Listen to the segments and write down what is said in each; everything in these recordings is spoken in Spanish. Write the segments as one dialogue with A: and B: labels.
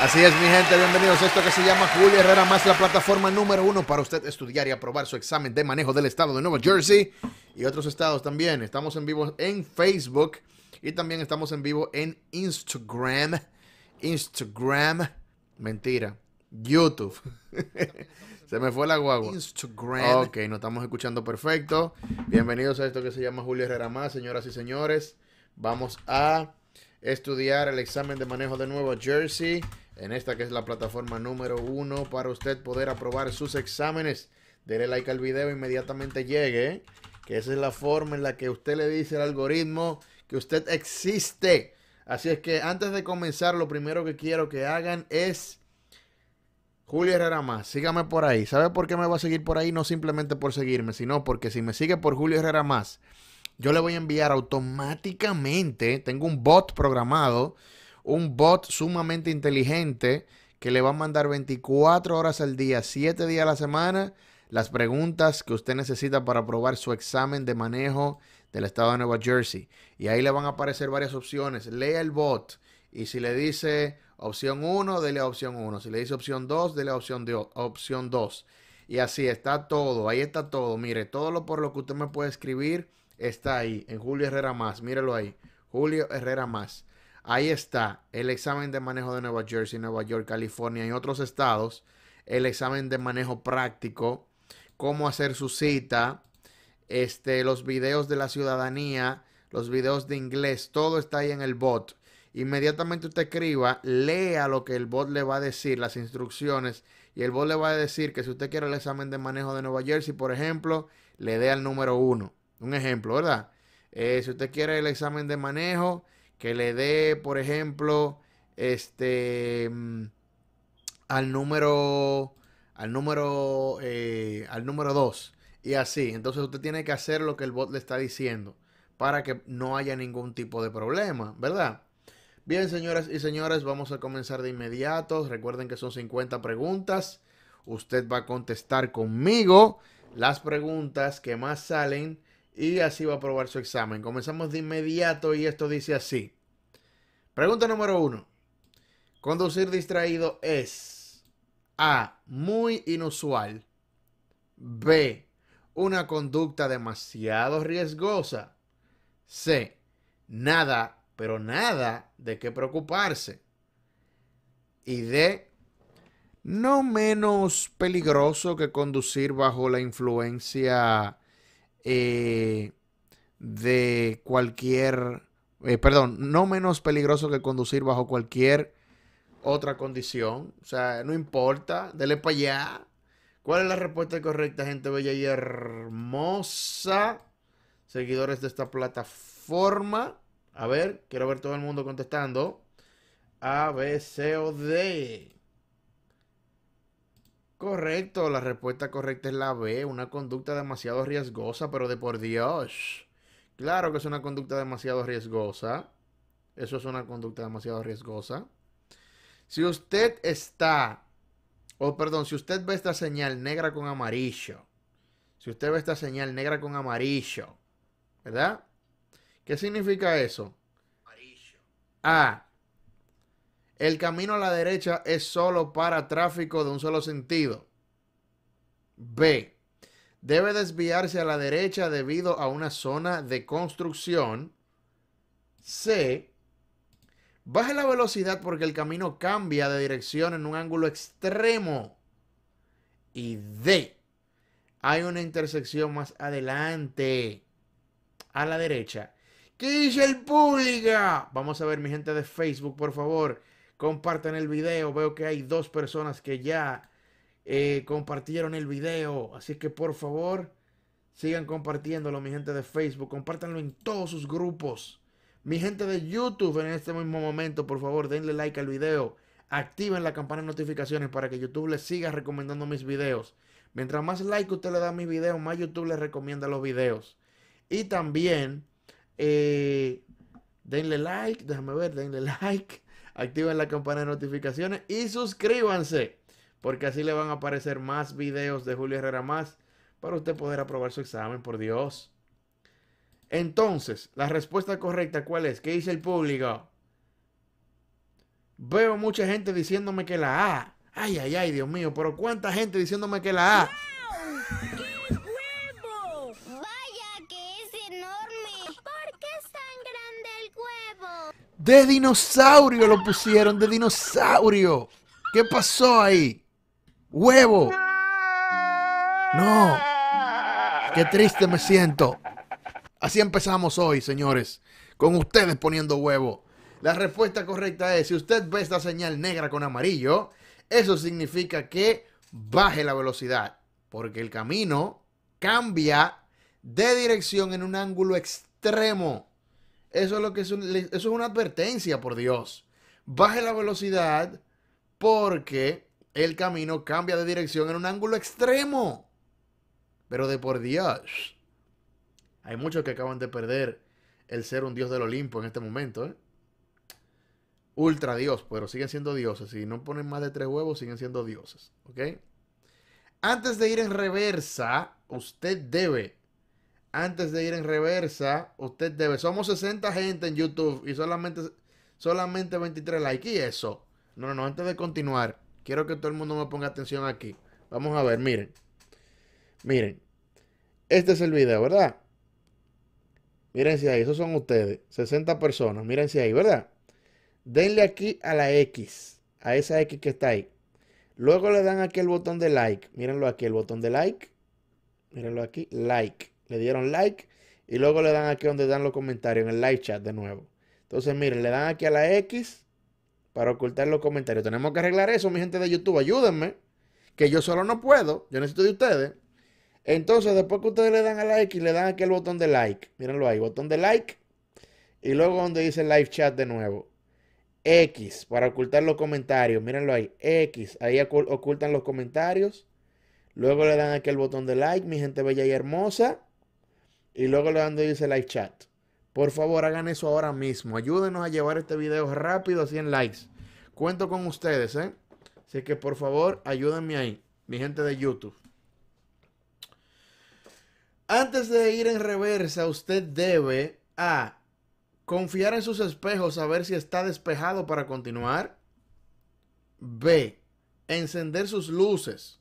A: Así es, mi gente, bienvenidos a esto que se llama Julio Herrera Más, la plataforma número uno para usted estudiar y aprobar su examen de manejo del estado de Nueva Jersey y otros estados también. Estamos en vivo en Facebook y también estamos en vivo en Instagram. Instagram, mentira, YouTube. se me fue la guagua. Instagram. Ok, nos estamos escuchando perfecto. Bienvenidos a esto que se llama Julio Herrera Más, señoras y señores. Vamos a estudiar el examen de manejo de Nueva Jersey, en esta que es la plataforma número uno para usted poder aprobar sus exámenes. Dele like al video inmediatamente llegue, que esa es la forma en la que usted le dice al algoritmo que usted existe. Así es que antes de comenzar, lo primero que quiero que hagan es... Julio Herrera más, sígame por ahí. ¿Sabe por qué me va a seguir por ahí? No simplemente por seguirme, sino porque si me sigue por Julio Herrera más yo le voy a enviar automáticamente, tengo un bot programado, un bot sumamente inteligente que le va a mandar 24 horas al día, 7 días a la semana, las preguntas que usted necesita para aprobar su examen de manejo del estado de Nueva Jersey. Y ahí le van a aparecer varias opciones. Lea el bot y si le dice opción 1, dele a opción 1. Si le dice opción 2, dele a opción, de, opción 2. Y así está todo, ahí está todo. Mire, todo lo por lo que usted me puede escribir está ahí, en Julio Herrera Más, míralo ahí, Julio Herrera Más. Ahí está el examen de manejo de Nueva Jersey, Nueva York, California y otros estados, el examen de manejo práctico, cómo hacer su cita, este, los videos de la ciudadanía, los videos de inglés, todo está ahí en el bot. Inmediatamente usted escriba, lea lo que el bot le va a decir, las instrucciones, y el bot le va a decir que si usted quiere el examen de manejo de Nueva Jersey, por ejemplo, le dé al número uno. Un ejemplo, ¿verdad? Eh, si usted quiere el examen de manejo, que le dé, por ejemplo, este mm, al número al número eh, al número 2 y así. Entonces usted tiene que hacer lo que el bot le está diciendo para que no haya ningún tipo de problema, ¿verdad? Bien, señoras y señores, vamos a comenzar de inmediato. Recuerden que son 50 preguntas. Usted va a contestar conmigo las preguntas que más salen y así va a aprobar su examen. Comenzamos de inmediato y esto dice así. Pregunta número uno. Conducir distraído es A. Muy inusual. B. Una conducta demasiado riesgosa. C. Nada, pero nada de qué preocuparse. Y D. No menos peligroso que conducir bajo la influencia eh, de cualquier, eh, perdón, no menos peligroso que conducir bajo cualquier otra condición. O sea, no importa, dele para allá. ¿Cuál es la respuesta correcta, gente bella y hermosa? Seguidores de esta plataforma. A ver, quiero ver todo el mundo contestando. A, B, C o D. Correcto, la respuesta correcta es la B, una conducta demasiado riesgosa, pero de por Dios. Claro que es una conducta demasiado riesgosa. Eso es una conducta demasiado riesgosa. Si usted está, o perdón, si usted ve esta señal negra con amarillo, si usted ve esta señal negra con amarillo, ¿verdad? ¿Qué significa eso? Amarillo. ah, el camino a la derecha es solo para tráfico de un solo sentido. B. Debe desviarse a la derecha debido a una zona de construcción. C. Baje la velocidad porque el camino cambia de dirección en un ángulo extremo. Y D. Hay una intersección más adelante. A la derecha. ¿Qué dice el público? Vamos a ver mi gente de Facebook, por favor compartan el video. Veo que hay dos personas que ya eh, compartieron el video. Así que por favor, sigan compartiéndolo, mi gente de Facebook. Compártanlo en todos sus grupos. Mi gente de YouTube, en este mismo momento, por favor, denle like al video. Activen la campana de notificaciones para que YouTube les siga recomendando mis videos. Mientras más like usted le da a mis videos, más YouTube les recomienda los videos. Y también, eh, denle like, déjame ver, denle like activen la campana de notificaciones y suscríbanse, porque así le van a aparecer más videos de Julio Herrera más para usted poder aprobar su examen, por Dios. Entonces, la respuesta correcta, ¿cuál es? ¿Qué dice el público? Veo mucha gente diciéndome que la A. Ay, ay, ay, Dios mío, pero ¿cuánta gente diciéndome que la A? De dinosaurio lo pusieron, de dinosaurio. ¿Qué pasó ahí? Huevo. No. Qué triste me siento. Así empezamos hoy, señores. Con ustedes poniendo huevo. La respuesta correcta es, si usted ve esta señal negra con amarillo, eso significa que baje la velocidad. Porque el camino cambia de dirección en un ángulo extremo. Eso es lo que es, una advertencia, por Dios. Baje la velocidad porque el camino cambia de dirección en un ángulo extremo. Pero de por Dios. Hay muchos que acaban de perder el ser un dios del Olimpo en este momento. ¿eh? Ultra dios, pero siguen siendo dioses. Si no ponen más de tres huevos, siguen siendo dioses. Antes de ir en reversa, usted debe antes de ir en reversa, usted debe. Somos 60 gente en YouTube y solamente, solamente 23 likes. ¿Y eso? No, no, no, antes de continuar, quiero que todo el mundo me ponga atención aquí. Vamos a ver, miren. Miren. Este es el video, ¿verdad? Miren si ahí, esos son ustedes. 60 personas, miren si ahí, ¿verdad? Denle aquí a la X, a esa X que está ahí. Luego le dan aquí el botón de like. Mírenlo aquí, el botón de like. Mírenlo aquí, like le dieron like y luego le dan aquí donde dan los comentarios, en el live chat de nuevo. Entonces, miren, le dan aquí a la X para ocultar los comentarios. Tenemos que arreglar eso, mi gente de YouTube, ayúdenme, que yo solo no puedo, yo necesito de ustedes. Entonces, después que ustedes le dan a la X, le dan aquí el botón de like, mírenlo ahí, botón de like, y luego donde dice live chat de nuevo. X para ocultar los comentarios, mírenlo ahí, X, ahí ocultan los comentarios. Luego le dan aquí el botón de like, mi gente bella y hermosa. Y luego le Leandro dice live chat. Por favor, hagan eso ahora mismo. Ayúdenos a llevar este video rápido a 100 likes. Cuento con ustedes, ¿eh? Así que por favor, ayúdenme ahí, mi gente de YouTube. Antes de ir en reversa, usted debe A. Confiar en sus espejos a ver si está despejado para continuar. B. Encender sus luces.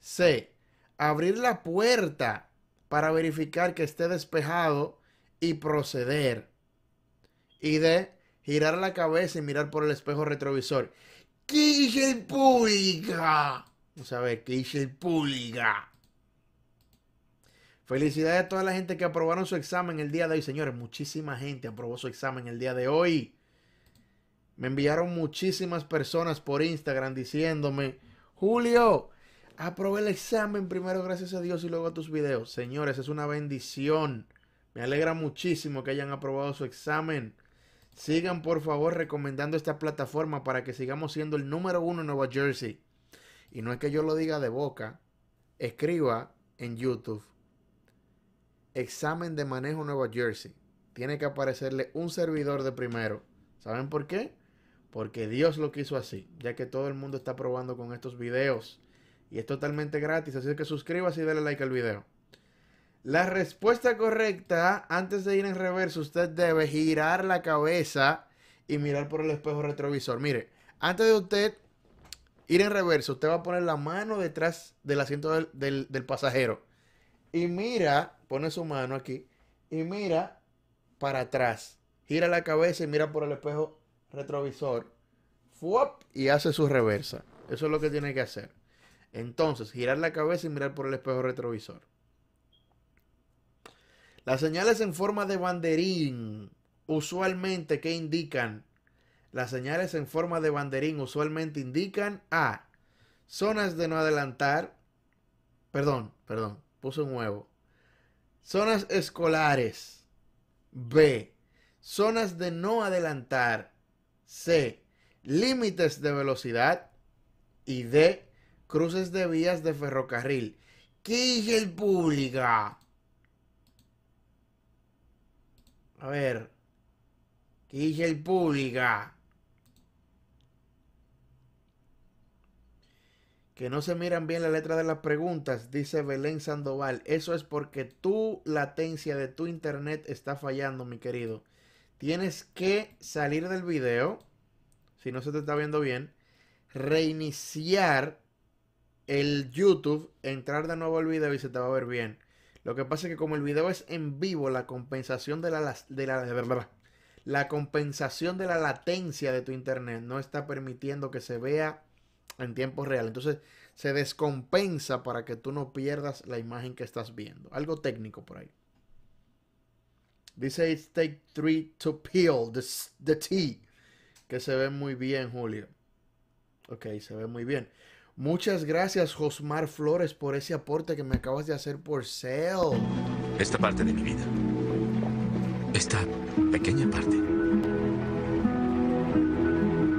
A: C. Abrir la puerta para verificar que esté despejado y proceder. Y de girar la cabeza y mirar por el espejo retrovisor. el pública! Vamos a ver, el pública! Felicidades a toda la gente que aprobaron su examen el día de hoy, señores. Muchísima gente aprobó su examen el día de hoy. Me enviaron muchísimas personas por Instagram diciéndome, Julio, Aprobé el examen primero gracias a Dios y luego a tus videos. Señores, es una bendición. Me alegra muchísimo que hayan aprobado su examen. Sigan por favor recomendando esta plataforma para que sigamos siendo el número uno en Nueva Jersey. Y no es que yo lo diga de boca, escriba en YouTube. Examen de manejo Nueva Jersey. Tiene que aparecerle un servidor de primero. ¿Saben por qué? Porque Dios lo quiso así, ya que todo el mundo está probando con estos videos y es totalmente gratis, así que suscríbase y dale like al video. La respuesta correcta, antes de ir en reverso, usted debe girar la cabeza y mirar por el espejo retrovisor. Mire, antes de usted ir en reverso, usted va a poner la mano detrás del asiento del, pasajero. Y mira, pone su mano aquí y mira para atrás. Gira la cabeza y mira por el espejo retrovisor. ¡Fuop! Y hace su reversa. Eso es lo que tiene que hacer. Entonces, girar la cabeza y mirar por el espejo retrovisor. Las señales en forma de banderín, usualmente, ¿qué indican? Las señales en forma de banderín usualmente indican A. Zonas de no adelantar. Perdón, perdón, puse un huevo. Zonas escolares. B. Zonas de no adelantar. C. Límites de velocidad. Y D cruces de vías de ferrocarril. ¿Qué es el pública? A ver. ¿Qué es el pública? Que no se miran bien la letra de las preguntas, dice Belén Sandoval. Eso es porque tu latencia de tu internet está fallando, mi querido. Tienes que salir del video, si no se te está viendo bien, reiniciar el YouTube, entrar de nuevo al video y se te va a ver bien. Lo que pasa es que como el video es en vivo, la compensación de la, de la, la compensación de la latencia de tu internet no está permitiendo que se vea en tiempo real. Entonces se descompensa para que tú no pierdas la imagen que estás viendo. Algo técnico por ahí. Dice It's Take Three to Peel the, the Tea. Que se ve muy bien, Julio. Ok, se ve muy bien. Muchas gracias, Josmar Flores, por ese aporte que me acabas de hacer por Sale. Esta parte de mi vida. Esta pequeña parte.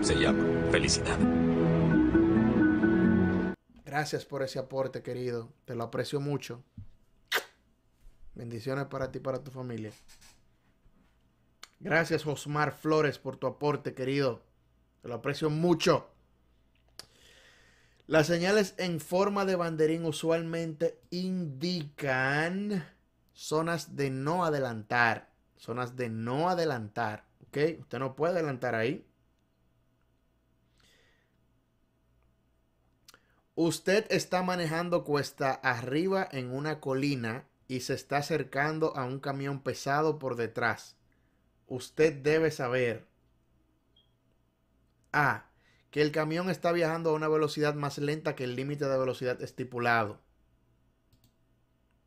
A: Se llama felicidad. Gracias por ese aporte, querido. Te lo aprecio mucho. Bendiciones para ti y para tu familia. Gracias, Josmar Flores, por tu aporte, querido. Te lo aprecio mucho. Las señales en forma de banderín usualmente indican zonas de no adelantar. Zonas de no adelantar. ¿Ok? Usted no puede adelantar ahí. Usted está manejando cuesta arriba en una colina y se está acercando a un camión pesado por detrás. Usted debe saber. A que el camión está viajando a una velocidad más lenta que el límite de velocidad estipulado.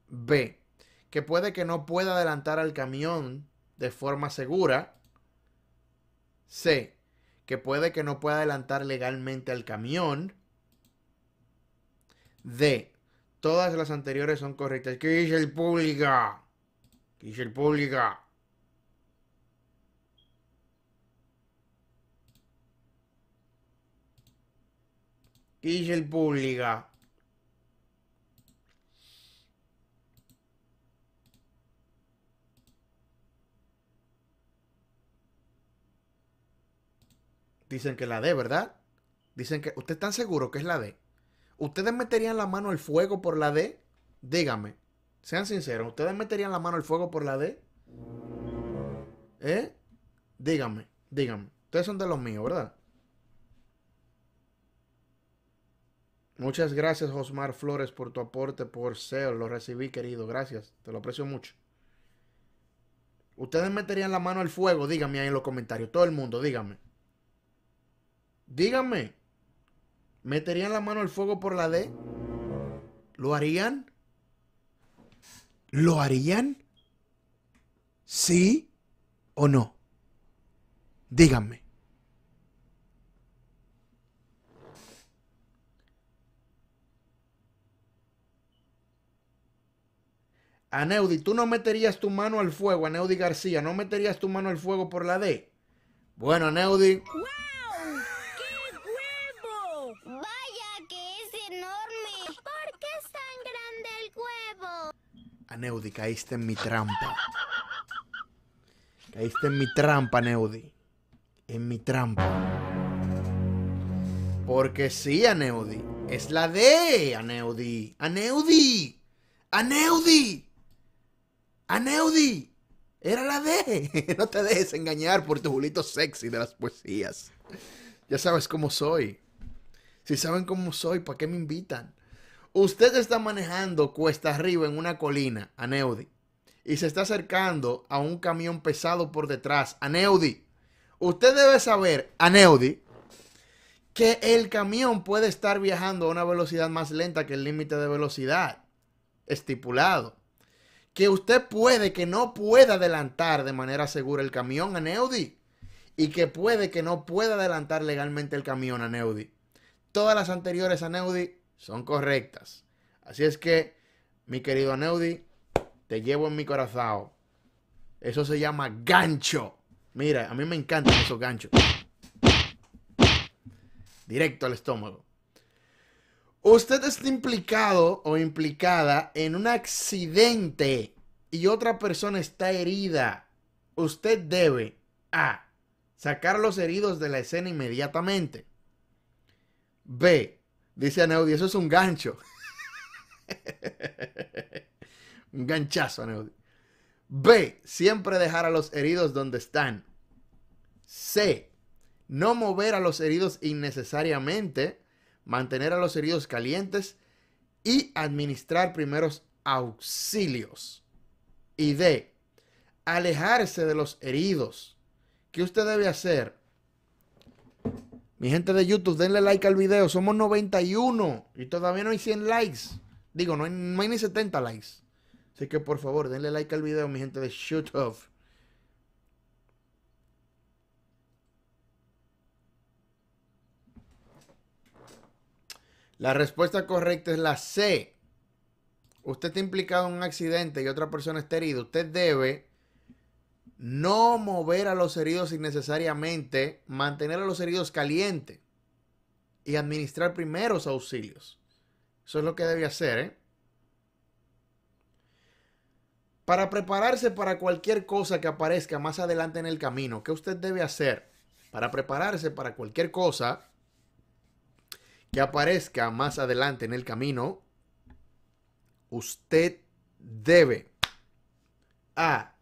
A: B. Que puede que no pueda adelantar al camión de forma segura. C. Que puede que no pueda adelantar legalmente al camión. D. Todas las anteriores son correctas. dice ¿Qué pública! el pública! ¿Qué el pública? Dicen que la D, ¿verdad? Dicen que. ¿Ustedes están seguros que es la D? ¿Ustedes meterían la mano al fuego por la D? Dígame Sean sinceros, ¿ustedes meterían la mano al fuego por la D? ¿Eh? Dígame, dígame Ustedes son de los míos, ¿verdad? Muchas gracias, Josmar Flores, por tu aporte por SEO. Lo recibí, querido. Gracias. Te lo aprecio mucho. Ustedes meterían la mano al fuego, díganme ahí en los comentarios. Todo el mundo, díganme. Díganme. ¿Meterían la mano al fuego por la D? ¿Lo harían? ¿Lo harían? ¿Sí o no? Díganme. Aneudi, tú no meterías tu mano al fuego, Aneudi García, no meterías tu mano al fuego por la D. Bueno, Aneudi. ¡Wow! ¡Qué huevo! ¡Vaya que es enorme! ¿Por qué es tan grande el huevo? Aneudi, caíste en mi trampa. Caíste en mi trampa, Aneudi. En mi trampa. Porque sí, Aneudi. Es la D, Aneudi. Aneudi. Aneudi. Aneudi, Era la D. No te dejes engañar por tu bulito sexy de las poesías. Ya sabes cómo soy. Si saben cómo soy, ¿para qué me invitan? Usted está manejando cuesta arriba en una colina, Aneudi Y se está acercando a un camión pesado por detrás, Aneudi Usted debe saber, Aneudi, que el camión puede estar viajando a una velocidad más lenta que el límite de velocidad estipulado que usted puede que no pueda adelantar de manera segura el camión a Neudi y que puede que no pueda adelantar legalmente el camión a Neudi. Todas las anteriores a Neudi son correctas. Así es que, mi querido Neudi, te llevo en mi corazón. Eso se llama gancho. Mira, a mí me encantan esos ganchos. Directo al estómago. Usted está implicado o implicada en un accidente y otra persona está herida. Usted debe A. Sacar los heridos de la escena inmediatamente. B. Dice Aneudi, eso es un gancho. un ganchazo, Aneudi. B. Siempre dejar a los heridos donde están. C. No mover a los heridos innecesariamente mantener a los heridos calientes y administrar primeros auxilios. Y D, alejarse de los heridos. ¿Qué usted debe hacer? Mi gente de YouTube, denle like al video. Somos 91 y todavía no hay 100 likes. Digo, no hay, ni 70 likes. Así que por favor, denle like al video, mi gente de YouTube. La respuesta correcta es la C. Usted está implicado en un accidente y otra persona está herida. Usted debe no mover a los heridos innecesariamente, mantener a los heridos calientes y administrar primeros auxilios. Eso es lo que debe hacer. ¿eh? Para prepararse para cualquier cosa que aparezca más adelante en el camino, ¿qué usted debe hacer? Para prepararse para cualquier cosa que aparezca más adelante en el camino, usted debe A.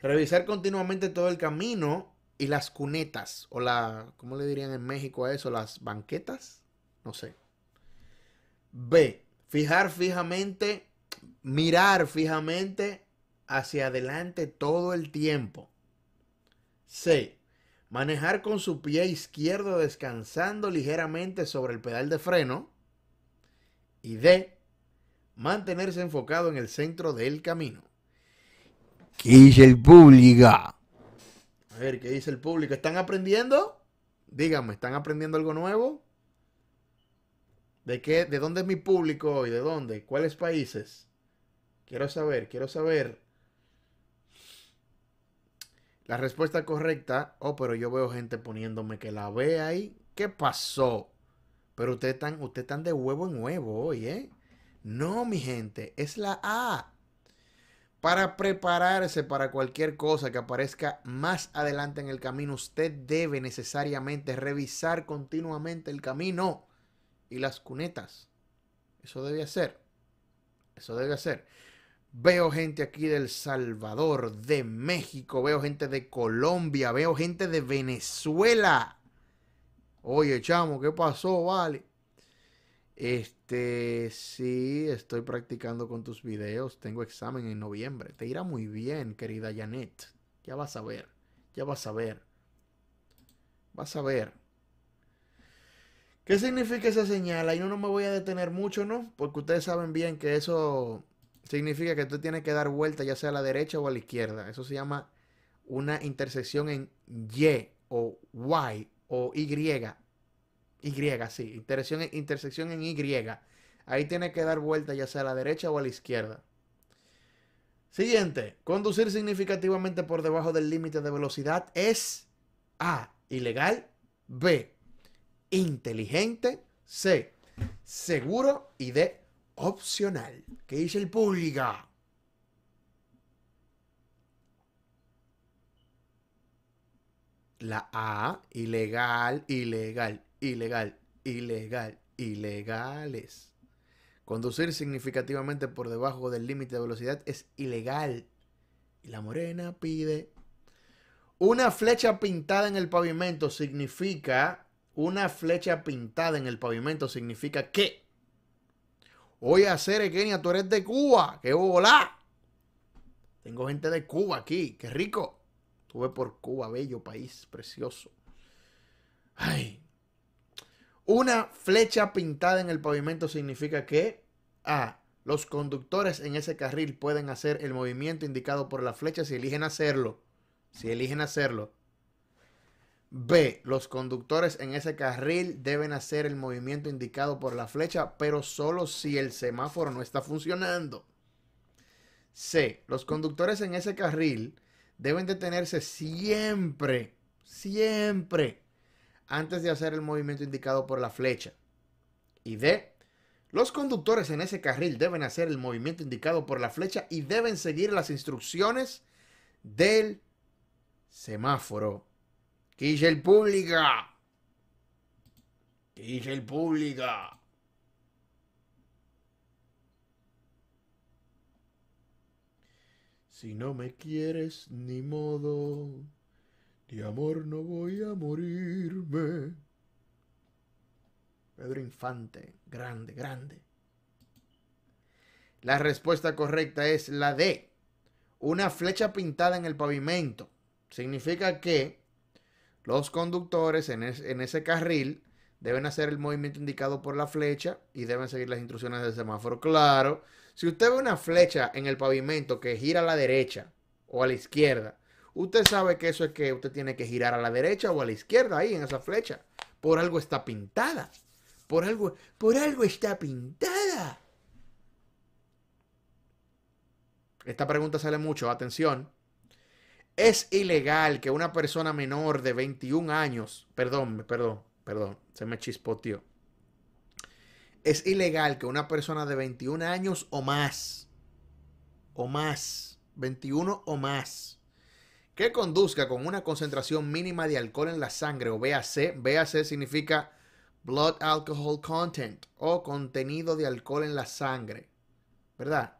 A: Revisar continuamente todo el camino y las cunetas, o la, ¿cómo le dirían en México a eso? Las banquetas, no sé. B. Fijar fijamente, mirar fijamente hacia adelante todo el tiempo. C. Manejar con su pie izquierdo descansando ligeramente sobre el pedal de freno. Y D. Mantenerse enfocado en el centro del camino. ¿Qué dice el público? A ver, ¿qué dice el público? ¿Están aprendiendo? Díganme, ¿están aprendiendo algo nuevo? ¿De qué? ¿De dónde es mi público hoy? ¿De dónde? ¿Cuáles países? Quiero saber, quiero saber. La respuesta correcta, oh, pero yo veo gente poniéndome que la vea ahí. ¿Qué pasó? Pero ustedes están, usted están de huevo en huevo hoy, ¿eh? No, mi gente, es la A. Para prepararse para cualquier cosa que aparezca más adelante en el camino, usted debe necesariamente revisar continuamente el camino y las cunetas. Eso debe hacer. Eso debe hacer. Veo gente aquí del Salvador, de México, veo gente de Colombia, veo gente de Venezuela. Oye, chamo, ¿qué pasó? Vale. Este, sí, estoy practicando con tus videos. Tengo examen en noviembre. Te irá muy bien, querida Janet. Ya vas a ver, ya vas a ver. Vas a ver. ¿Qué significa esa señal? Ahí no, no me voy a detener mucho, ¿no? Porque ustedes saben bien que eso significa que tú tienes que dar vuelta ya sea a la derecha o a la izquierda. Eso se llama una intersección en Y o Y o Y. Y, sí, intersección, intersección en Y. Ahí tienes que dar vuelta ya sea a la derecha o a la izquierda. Siguiente, conducir significativamente por debajo del límite de velocidad es A, ilegal, B, inteligente, C, seguro y D, opcional. ¿Qué dice el público? La A, ilegal, ilegal, ilegal, ilegal, ilegales. Conducir significativamente por debajo del límite de velocidad es ilegal. Y la morena pide una flecha pintada en el pavimento significa, una flecha pintada en el pavimento significa que Voy a hacer Kenia, tú eres de Cuba. ¡Qué hola! Tengo gente de Cuba aquí. ¡Qué rico! Estuve por Cuba, bello país, precioso. Ay. Una flecha pintada en el pavimento significa que A. Los conductores en ese carril pueden hacer el movimiento indicado por la flecha si eligen hacerlo. Si eligen hacerlo. B. Los conductores en ese carril deben hacer el movimiento indicado por la flecha, pero solo si el semáforo no está funcionando. C. Los conductores en ese carril deben detenerse siempre, siempre, antes de hacer el movimiento indicado por la flecha. Y D. Los conductores en ese carril deben hacer el movimiento indicado por la flecha y deben seguir las instrucciones del semáforo dice el pública? ¿Qué dice el pública? Si no me quieres, ni modo, de amor no voy a morirme. Pedro Infante, grande, grande. La respuesta correcta es la D. Una flecha pintada en el pavimento. Significa que los conductores en, ese carril deben hacer el movimiento indicado por la flecha y deben seguir las instrucciones del semáforo. Claro, si usted ve una flecha en el pavimento que gira a la derecha o a la izquierda, usted sabe que eso es que usted tiene que girar a la derecha o a la izquierda ahí en esa flecha. Por algo está pintada. Por algo, por algo está pintada. Esta pregunta sale mucho, atención. Es ilegal que una persona menor de 21 años, perdón, perdón, perdón, se me chispoteó. Es ilegal que una persona de 21 años o más, o más, 21 o más, que conduzca con una concentración mínima de alcohol en la sangre o BAC, BAC significa Blood Alcohol Content o contenido de alcohol en la sangre, ¿verdad?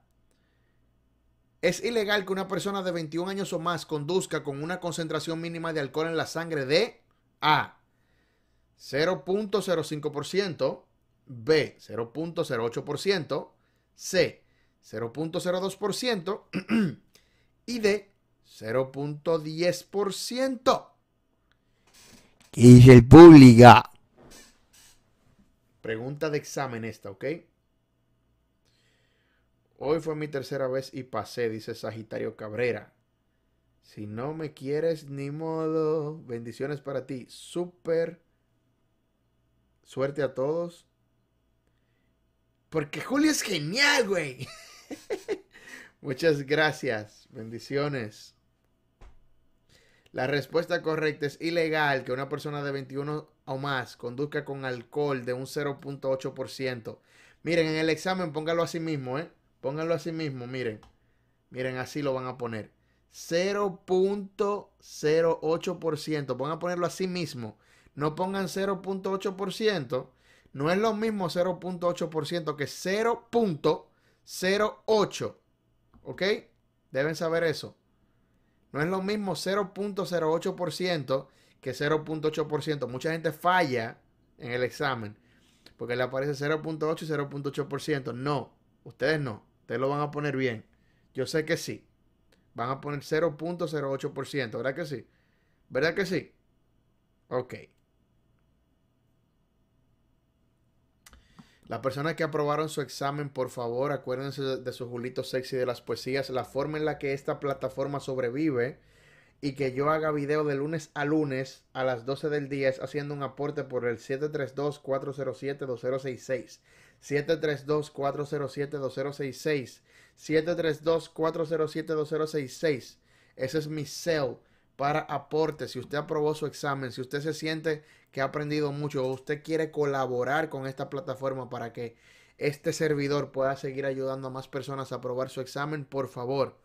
A: Es ilegal que una persona de 21 años o más conduzca con una concentración mínima de alcohol en la sangre de A. 0.05%, B. 0.08%, C. 0.02% y D. 0.10%. ¿Qué dice el pública? Pregunta de examen esta, ¿ok? Hoy fue mi tercera vez y pasé, dice Sagitario Cabrera. Si no me quieres, ni modo. Bendiciones para ti. Súper. Suerte a todos. Porque Julio es genial, güey. Muchas gracias. Bendiciones. La respuesta correcta es ilegal que una persona de 21 o más conduzca con alcohol de un 0.8%. Miren, en el examen póngalo así mismo, ¿eh? Pónganlo así mismo, miren. Miren, así lo van a poner. 0.08%. van a ponerlo así mismo. No pongan 0.8%. No es lo mismo 0.8% que 0.08. ¿Ok? Deben saber eso. No es lo mismo 0.08% que 0.8%. Mucha gente falla en el examen porque le aparece 0.8 y 0.8%. No, ustedes no. Ustedes lo van a poner bien. Yo sé que sí. Van a poner 0.08%, ¿verdad que sí? ¿Verdad que sí? Ok. la persona que aprobaron su examen, por favor, acuérdense de su julito sexy de las poesías, la forma en la que esta plataforma sobrevive y que yo haga video de lunes a lunes a las 12 del día es haciendo un aporte por el 732-407-2066. 732-407-2066. 732-407-2066. Ese es mi sell para aporte. Si usted aprobó su examen, si usted se siente que ha aprendido mucho o usted quiere colaborar con esta plataforma para que este servidor pueda seguir ayudando a más personas a aprobar su examen, por favor,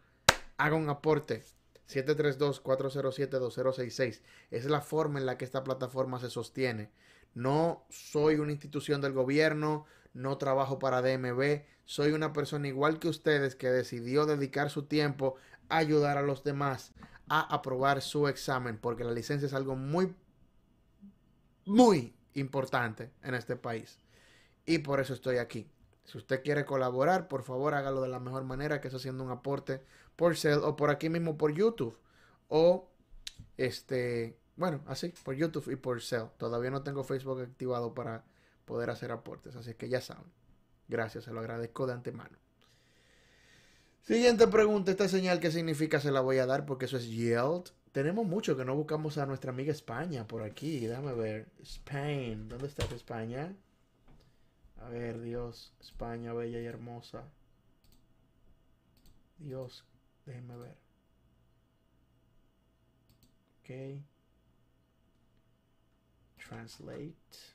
A: haga un aporte. 732-407-2066. Es la forma en la que esta plataforma se sostiene. No soy una institución del gobierno, no trabajo para DMB, soy una persona igual que ustedes que decidió dedicar su tiempo a ayudar a los demás a aprobar su examen, porque la licencia es algo muy, muy importante en este país. Y por eso estoy aquí. Si usted quiere colaborar, por favor hágalo de la mejor manera, que es haciendo un aporte por Cell o por aquí mismo por YouTube. O este, bueno, así, por YouTube y por Cell. Todavía no tengo Facebook activado para poder hacer aportes. Así que ya saben. Gracias, se lo agradezco de antemano. Siguiente pregunta, esta señal que significa se la voy a dar porque eso es yield. Tenemos mucho que no buscamos a nuestra amiga España por aquí. Déjame ver. Spain, ¿dónde estás España? A ver, Dios, España bella y hermosa. Dios, déjenme ver. Ok. Translate.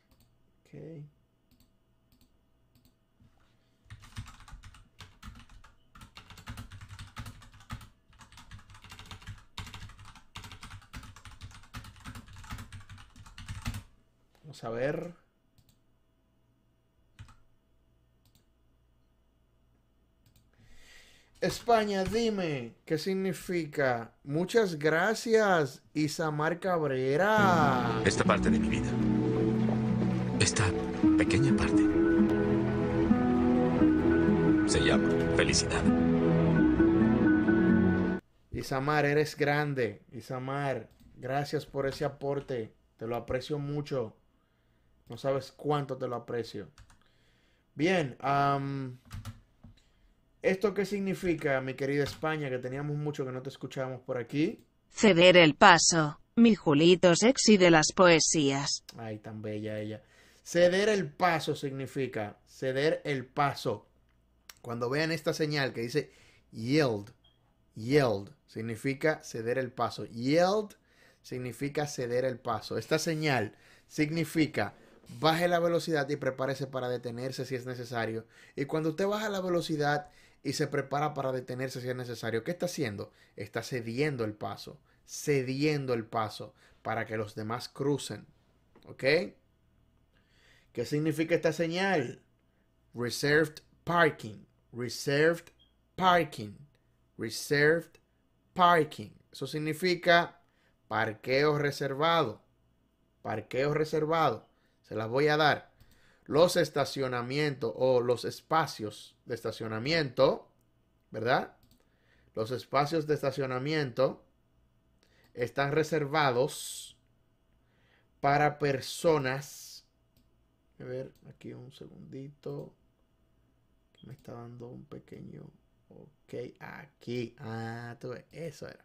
A: Vamos a ver. España, dime, ¿qué significa? Muchas gracias, Isamar Cabrera. Esta parte de mi vida esta pequeña parte. Se llama felicidad. Isamar, eres grande. Isamar, gracias por ese aporte. Te lo aprecio mucho. No sabes cuánto te lo aprecio. Bien, ¿esto qué significa, mi querida España? Que teníamos mucho que no te escuchábamos por aquí. Ceder el paso. Mi Julito sexy de las poesías. Ay, tan bella ella. Ceder el paso significa ceder el paso. Cuando vean esta señal que dice yield, yield significa ceder el paso. Yield significa ceder el paso. Esta señal significa baje la velocidad y prepárese para detenerse si es necesario. Y cuando usted baja la velocidad y se prepara para detenerse si es necesario, ¿qué está haciendo? Está cediendo el paso, cediendo el paso para que los demás crucen. ¿Ok? ¿Qué significa esta señal? Reserved parking, reserved parking, reserved parking. Eso significa parqueo reservado, parqueo reservado. Se las voy a dar. Los estacionamientos o los espacios de estacionamiento, ¿verdad? Los espacios de estacionamiento están reservados para personas a ver, aquí un segundito. Me está dando un pequeño. Ok, aquí. Ah, Eso era.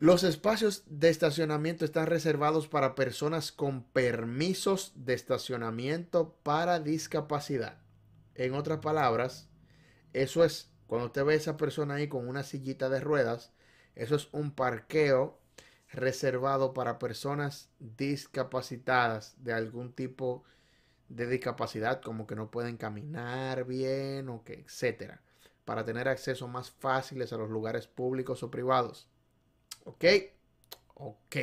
A: Los espacios de estacionamiento están reservados para personas con permisos de estacionamiento para discapacidad. En otras palabras, eso es cuando usted ve a esa persona ahí con una sillita de ruedas, eso es un parqueo reservado para personas discapacitadas de algún tipo de discapacidad, como que no pueden caminar bien o que etcétera, para tener acceso más fáciles a los lugares públicos o privados. ¿Ok? Ok.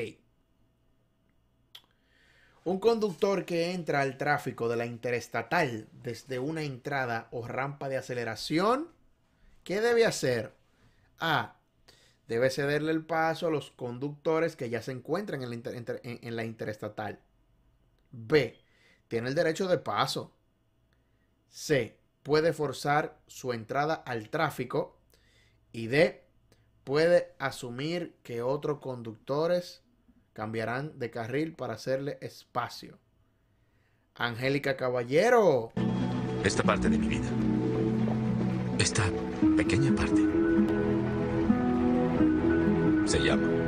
A: Un conductor que entra al tráfico de la interestatal desde una entrada o rampa de aceleración, ¿qué debe hacer? A debe cederle el paso a los conductores que ya se encuentran en la, interestatal. B. Tiene el derecho de paso. C. Puede forzar su entrada al tráfico. Y D. Puede asumir que otros conductores cambiarán de carril para hacerle espacio. Angélica Caballero. Esta parte de mi vida. Esta pequeña parte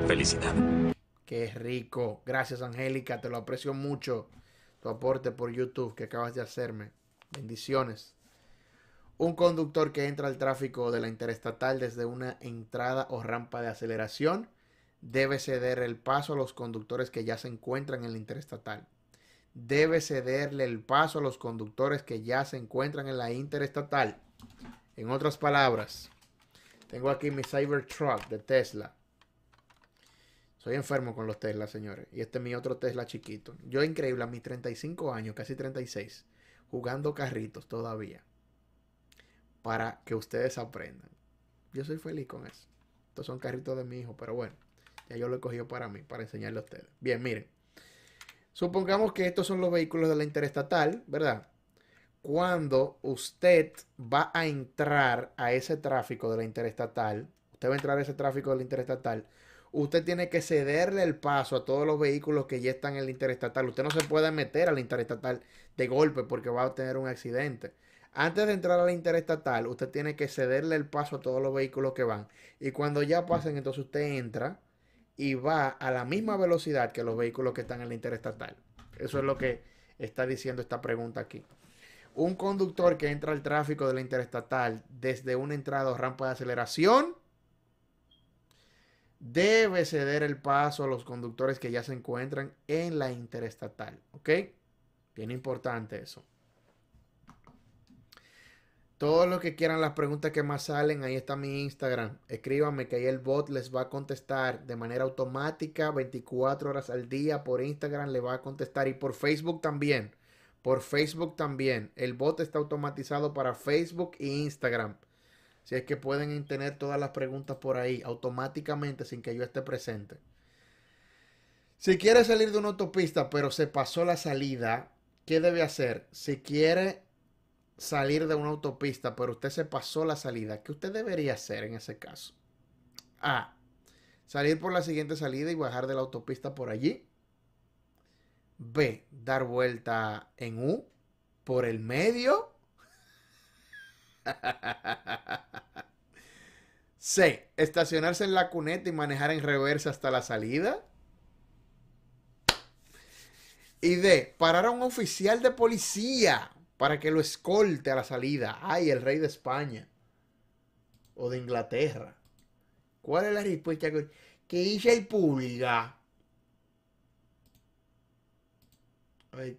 A: Felicidad. Qué rico. Gracias, Angélica. Te lo aprecio mucho. Tu aporte por YouTube que acabas de hacerme. Bendiciones. Un conductor que entra al tráfico de la interestatal desde una entrada o rampa de aceleración debe ceder el paso a los conductores que ya se encuentran en la interestatal. Debe cederle el paso a los conductores que ya se encuentran en la interestatal. En otras palabras, tengo aquí mi Cybertruck de Tesla. Estoy enfermo con los Tesla, señores. Y este es mi otro Tesla chiquito. Yo increíble, a mis 35 años, casi 36, jugando carritos todavía. Para que ustedes aprendan. Yo soy feliz con eso. Estos son carritos de mi hijo, pero bueno. Ya yo lo he cogido para mí, para enseñarle a ustedes. Bien, miren. Supongamos que estos son los vehículos de la interestatal, ¿verdad? Cuando usted va a entrar a ese tráfico de la interestatal, usted va a entrar a ese tráfico de la interestatal, usted tiene que cederle el paso a todos los vehículos que ya están en la interestatal. Usted no se puede meter a la interestatal de golpe porque va a tener un accidente. Antes de entrar a la interestatal, usted tiene que cederle el paso a todos los vehículos que van. Y cuando ya pasen, entonces usted entra y va a la misma velocidad que los vehículos que están en la interestatal. Eso es lo que está diciendo esta pregunta aquí. Un conductor que entra al tráfico de la interestatal desde una entrada o rampa de aceleración debe ceder el paso a los conductores que ya se encuentran en la interestatal. ¿Ok? Bien importante eso. Todos los que quieran, las preguntas que más salen, ahí está mi Instagram. Escríbanme que ahí el bot les va a contestar de manera automática, 24 horas al día. Por Instagram le va a contestar y por Facebook también. Por Facebook también. El bot está automatizado para Facebook e Instagram si es que pueden tener todas las preguntas por ahí automáticamente sin que yo esté presente. Si quiere salir de una autopista pero se pasó la salida, ¿qué debe hacer? Si quiere salir de una autopista pero usted se pasó la salida, ¿qué usted debería hacer en ese caso? A. Salir por la siguiente salida y bajar de la autopista por allí. B. Dar vuelta en U por el medio. C. Estacionarse en la cuneta y manejar en reversa hasta la salida. Y D. Parar a un oficial de policía para que lo escolte a la salida. Ay, el rey de España. O de Inglaterra. ¿Cuál es la respuesta que, hice el pública?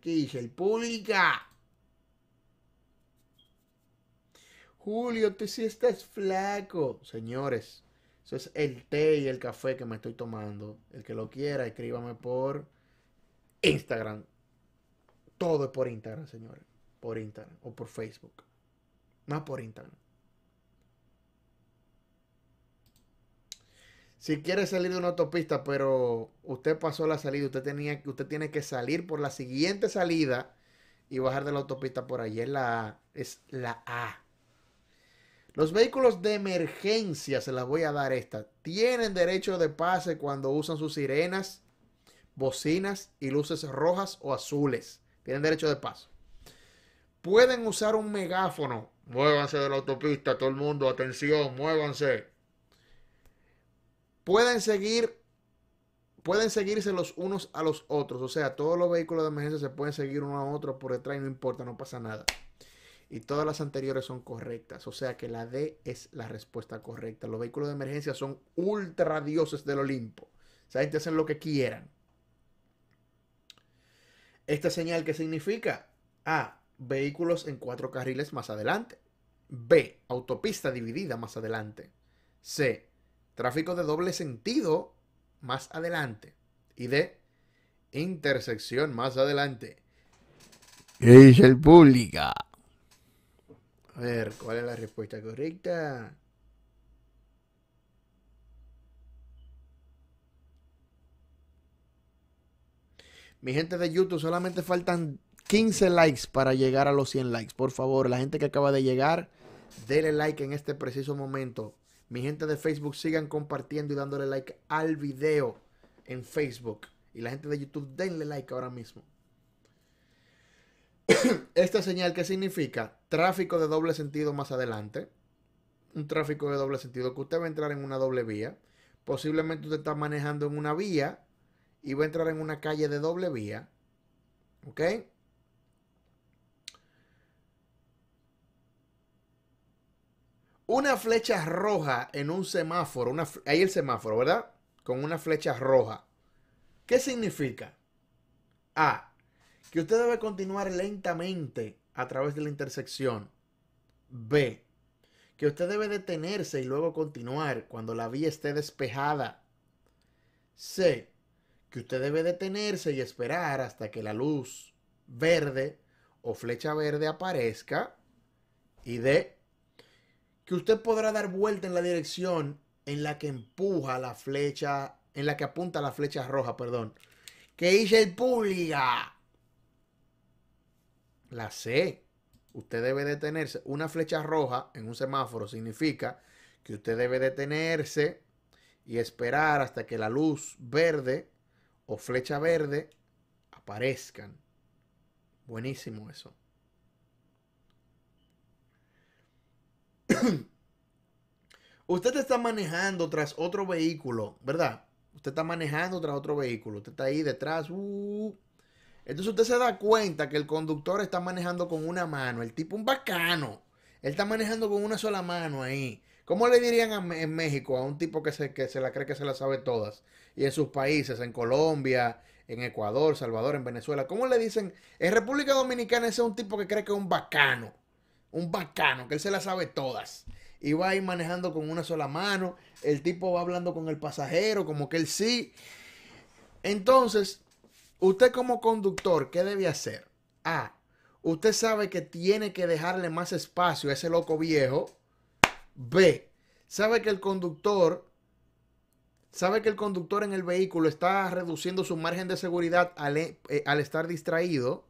A: ¿qué dice el pública? Julio, tú sí estás flaco. Señores, eso es el té y el café que me estoy tomando. El que lo quiera, escríbame por Instagram. Todo es por Instagram, señores. Por Instagram o por Facebook. Más por Instagram. Si quiere salir de una autopista, pero usted pasó la salida, usted, tenía, usted tiene que salir por la siguiente salida y bajar de la autopista por allí Es la Es la A. Los vehículos de emergencia, se las voy a dar esta, tienen derecho de pase cuando usan sus sirenas, bocinas y luces rojas o azules. Tienen derecho de paso. Pueden usar un megáfono. Muévanse de la autopista, todo el mundo, atención, muévanse. Pueden seguir pueden seguirse los unos a los otros. O sea, todos los vehículos de emergencia se pueden seguir uno a otro por detrás no importa, no pasa nada y todas las anteriores son correctas. O sea que la D es la respuesta correcta. Los vehículos de emergencia son ultra del Olimpo. O sea, gente hacen lo que quieran. ¿Esta señal qué significa? A. Vehículos en cuatro carriles más adelante. B. Autopista dividida más adelante. C. Tráfico de doble sentido más adelante. Y D. Intersección más adelante. Es el pública. A ver, ¿cuál es la respuesta correcta? Mi gente de YouTube, solamente faltan 15 likes para llegar a los 100 likes. Por favor, la gente que acaba de llegar, denle like en este preciso momento. Mi gente de Facebook, sigan compartiendo y dándole like al video en Facebook. Y la gente de YouTube, denle like ahora mismo. Esta señal, ¿qué significa? Tráfico de doble sentido más adelante. Un tráfico de doble sentido que usted va a entrar en una doble vía. Posiblemente usted está manejando en una vía y va a entrar en una calle de doble vía. ¿Ok? Una flecha roja en un semáforo. Una, ahí el semáforo, ¿verdad? Con una flecha roja. ¿Qué significa? A que usted debe continuar lentamente a través de la intersección. B. Que usted debe detenerse y luego continuar cuando la vía esté despejada. C. Que usted debe detenerse y esperar hasta que la luz verde o flecha verde aparezca. Y D. Que usted podrá dar vuelta en la dirección en la que empuja la flecha, en la que apunta la flecha roja, perdón. Que hice el pública. La C. Usted debe detenerse. Una flecha roja en un semáforo significa que usted debe detenerse y esperar hasta que la luz verde o flecha verde aparezcan. Buenísimo eso. usted está manejando tras otro vehículo, ¿verdad? Usted está manejando tras otro vehículo. Usted está ahí detrás. Uh, entonces usted se da cuenta que el conductor está manejando con una mano. El tipo un bacano. Él está manejando con una sola mano ahí. ¿Cómo le dirían en México a un tipo que se, que se la cree que se la sabe todas? Y en sus países, en Colombia, en Ecuador, Salvador, en Venezuela. ¿Cómo le dicen? En República Dominicana ese es un tipo que cree que es un bacano. Un bacano, que él se la sabe todas. Y va ahí manejando con una sola mano. El tipo va hablando con el pasajero, como que él sí. Entonces, Usted como conductor, ¿qué debe hacer? A. Usted sabe que tiene que dejarle más espacio a ese loco viejo. B. Sabe que el conductor sabe que el conductor en el vehículo está reduciendo su margen de seguridad al, eh, estar distraído.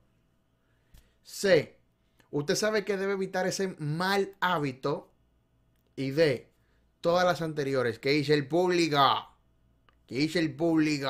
A: C. Usted sabe que debe evitar ese mal hábito. Y D. Todas las anteriores ¿Qué dice el público? ¿Qué dice el público?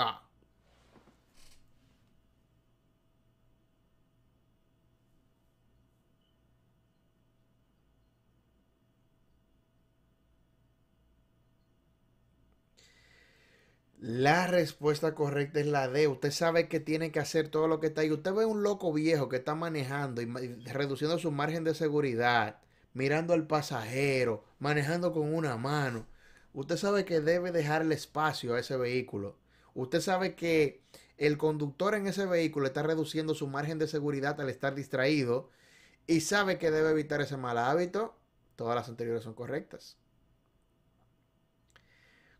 A: La respuesta correcta es la D. Usted sabe que tiene que hacer todo lo que está ahí. Usted ve un loco viejo que está manejando y reduciendo su margen de seguridad, mirando al pasajero, manejando con una mano. Usted sabe que debe dejar el espacio a ese vehículo. Usted sabe que el conductor en ese vehículo está reduciendo su margen de seguridad al estar distraído y sabe que debe evitar ese mal hábito. Todas las anteriores son correctas.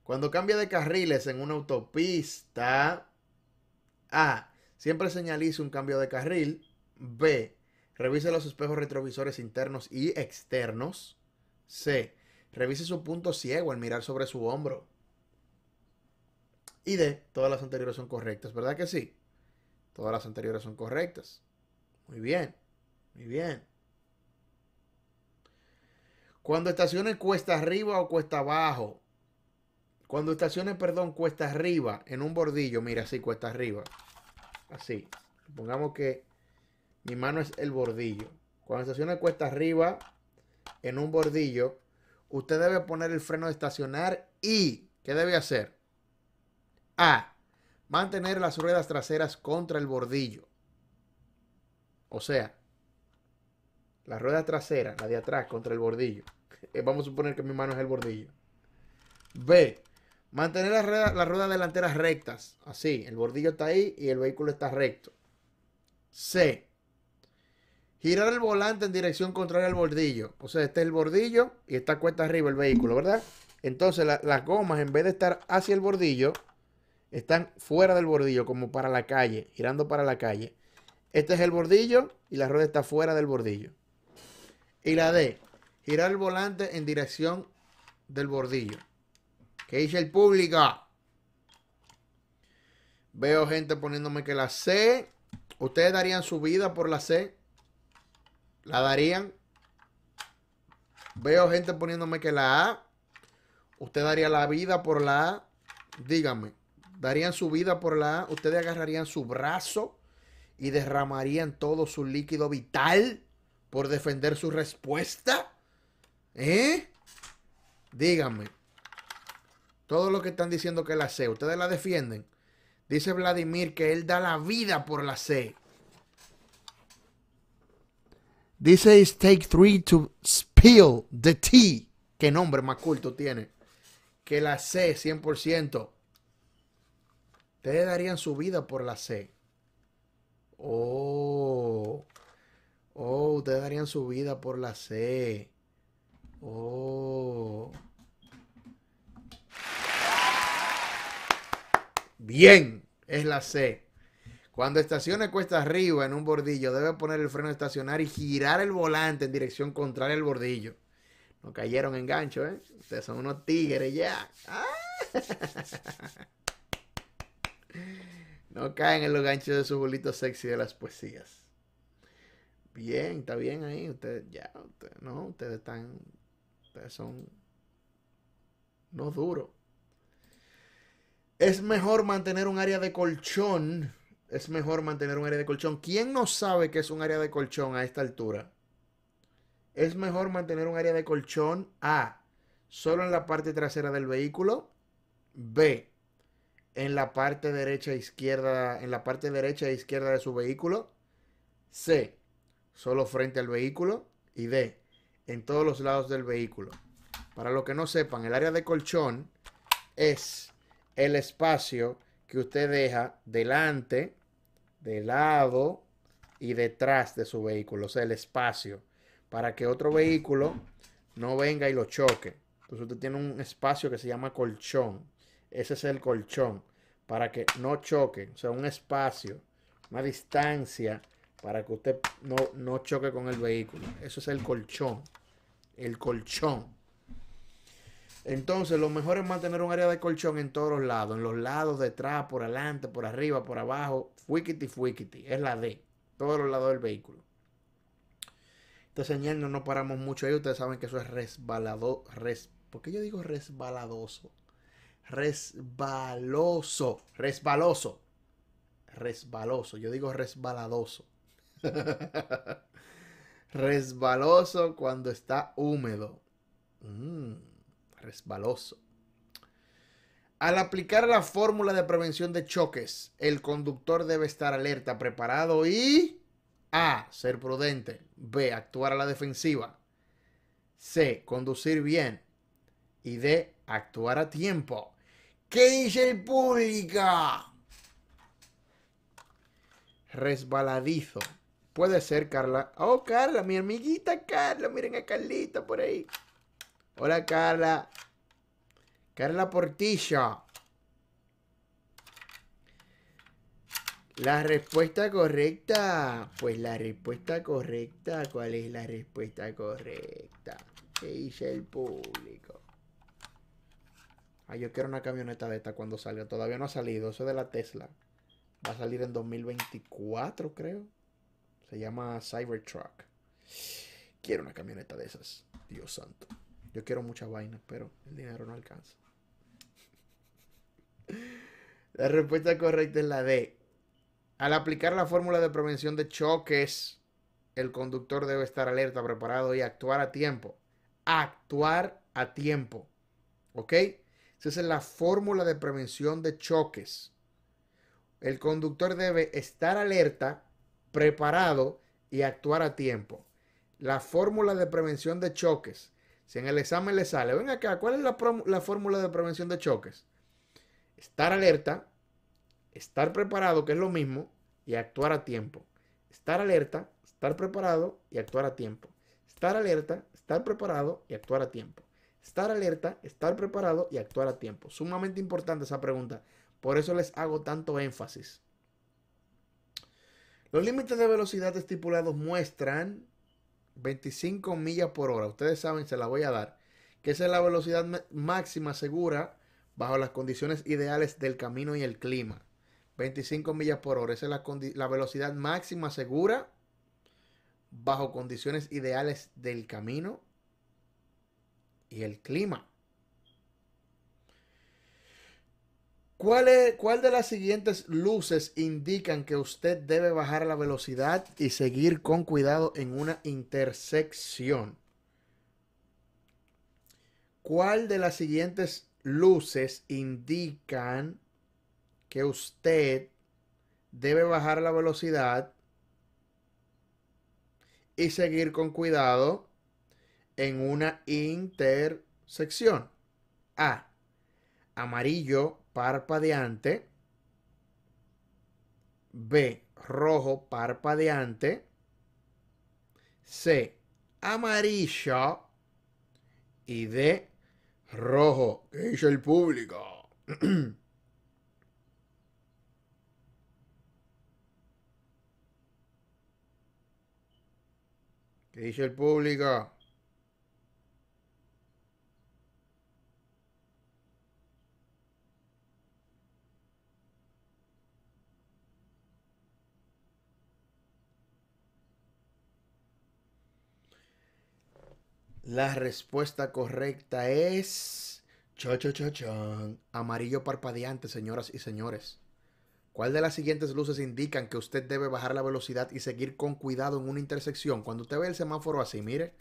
A: Cuando cambia de carriles en una autopista, A. Siempre señalice un cambio de carril. B. Revise los espejos retrovisores internos y externos. C. Revise su punto ciego al mirar sobre su hombro. Y D. Todas las anteriores son correctas, ¿verdad que sí? Todas las anteriores son correctas. Muy bien, muy bien. Cuando estacione cuesta arriba o cuesta abajo, cuando estaciones, perdón, cuesta arriba, en un bordillo, mira, así cuesta arriba. Así. Supongamos que mi mano es el bordillo. Cuando estaciones cuesta arriba, en un bordillo, usted debe poner el freno de estacionar y, ¿qué debe hacer? A. Mantener las ruedas traseras contra el bordillo. O sea, la rueda trasera, la de atrás, contra el bordillo. Eh, vamos a suponer que mi mano es el bordillo. B. Mantener las ruedas, delanteras rectas. Así, el bordillo está ahí y el vehículo está recto. C. Girar el volante en dirección contraria al bordillo. O sea, este es el bordillo y está cuesta arriba el vehículo, ¿verdad? Entonces las gomas, en vez de estar hacia el bordillo, están fuera del bordillo, como para la calle, girando para la calle. Este es el bordillo y la rueda está fuera del bordillo. Y la D, girar el volante en dirección del bordillo. ¿Qué dice el público? Veo gente poniéndome que la C. ¿Ustedes darían su vida por la C? ¿La darían? Veo gente poniéndome que la A. ¿Usted daría la vida por la A? Díganme. ¿Darían su vida por la A? ¿Ustedes agarrarían su brazo y derramarían todo su líquido vital por defender su respuesta? ¿Eh? Díganme. Todo lo que están diciendo que la C, ustedes la defienden. Dice Vladimir que él da la vida por la C. Dice it's take three to spill the tea. Qué nombre más culto tiene. Que la C, 100%. Ustedes darían su vida por la C. Oh. Oh, ustedes darían su vida por la C. Oh. Bien, es la C. Cuando estaciona cuesta arriba en un bordillo, debe poner el freno estacionar y girar el volante en dirección contraria al bordillo. No cayeron en gancho, ¿eh? Ustedes son unos tigres ya. Ah. No caen en los ganchos de sus bolitos sexy de las poesías. Bien, está bien ahí. Ustedes ya, no, ustedes están, ustedes son no duros. Es mejor mantener un área de colchón. Es mejor mantener un área de colchón. ¿Quién no sabe qué es un área de colchón a esta altura? Es mejor mantener un área de colchón A, solo en la parte trasera del vehículo. B, en la parte derecha e izquierda, en la parte derecha e izquierda de su vehículo. C, solo frente al vehículo. Y D, en todos los lados del vehículo. Para los que no sepan, el área de colchón es el espacio que usted deja delante, de lado y detrás de su vehículo, o sea, el espacio, para que otro vehículo no venga y lo choque. Entonces usted tiene un espacio que se llama colchón. Ese es el colchón, para que no choque, o sea, un espacio, una distancia para que usted no, no choque con el vehículo. Eso es el colchón. El colchón. Entonces, lo mejor es mantener un área de colchón en todos los lados, en los lados, detrás, por adelante, por arriba, por abajo, Fuiquiti, fuiquiti. es la D, todos los lados del vehículo. Esta señal no nos paramos mucho ahí, ustedes saben que eso es resbalado, res, ¿por qué yo digo resbaladoso? Resbaloso, resbaloso, resbaloso, yo digo resbaladoso. resbaloso cuando está húmedo. Mmm resbaloso. Al aplicar la fórmula de prevención de choques, el conductor debe estar alerta, preparado y A. Ser prudente. B. Actuar a la defensiva. C. Conducir bien. Y D. Actuar a tiempo. ¿Qué dice el público? Resbaladizo. Puede ser Carla. Oh, Carla, mi amiguita Carla. Miren a Carlita por ahí. Hola, Carla. Carla Portillo. La respuesta correcta. Pues la respuesta correcta. ¿Cuál es la respuesta correcta? ¿Qué dice el público? Ay, yo quiero una camioneta de esta cuando salga. Todavía no ha salido. Eso es de la Tesla. Va a salir en 2024, creo. Se llama Cybertruck. Quiero una camioneta de esas. Dios santo. Yo quiero muchas vainas, pero el dinero no alcanza. la respuesta correcta es la D. Al aplicar la fórmula de prevención de choques, el conductor debe estar alerta, preparado y actuar a tiempo. Actuar a tiempo. ¿Ok? Esa es la fórmula de prevención de choques. El conductor debe estar alerta, preparado y actuar a tiempo. La fórmula de prevención de choques si en el examen le sale, ven acá, ¿cuál es la, fórmula de prevención de choques? Estar alerta, estar preparado, que es lo mismo, y actuar a tiempo. Estar alerta, estar preparado y actuar a tiempo. Estar alerta, estar preparado y actuar a tiempo. Estar alerta, estar preparado y actuar a tiempo. Sumamente importante esa pregunta. Por eso les hago tanto énfasis. Los límites de velocidad estipulados muestran 25 millas por hora. Ustedes saben, se la voy a dar. Que esa es la velocidad máxima segura bajo las condiciones ideales del camino y el clima. 25 millas por hora. Esa es la, la velocidad máxima segura bajo condiciones ideales del camino y el clima. ¿Cuál, de las siguientes luces indican que usted debe bajar la velocidad y seguir con cuidado en una intersección? ¿Cuál de las siguientes luces indican que usted debe bajar la velocidad y seguir con cuidado en una intersección? A. Amarillo, parpadeante. B, rojo parpadeante. C, amarillo. Y D, rojo ¿Qué dice el público. ¿Qué dice el público? La respuesta correcta es. Cha, cha, cha, Amarillo parpadeante, señoras y señores. ¿Cuál de las siguientes luces indican que usted debe bajar la velocidad y seguir con cuidado en una intersección? Cuando usted ve el semáforo así, mire,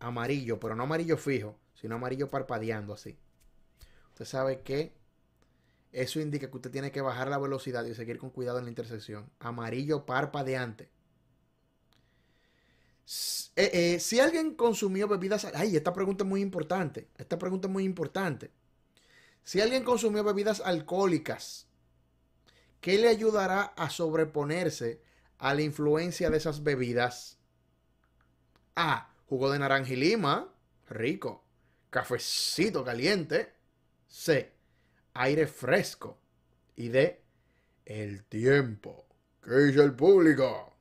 A: amarillo, pero no amarillo fijo, sino amarillo parpadeando así. Usted sabe que eso indica que usted tiene que bajar la velocidad y seguir con cuidado en la intersección. Amarillo parpadeante. Eh, eh, si alguien consumió bebidas... Ay, esta pregunta es muy importante. Esta pregunta es muy importante. Si alguien consumió bebidas alcohólicas, ¿qué le ayudará a sobreponerse a la influencia de esas bebidas? A. Jugo de naranja y lima. Rico. Cafecito caliente. C. Aire fresco. Y D. El tiempo. ¿Qué dice el público?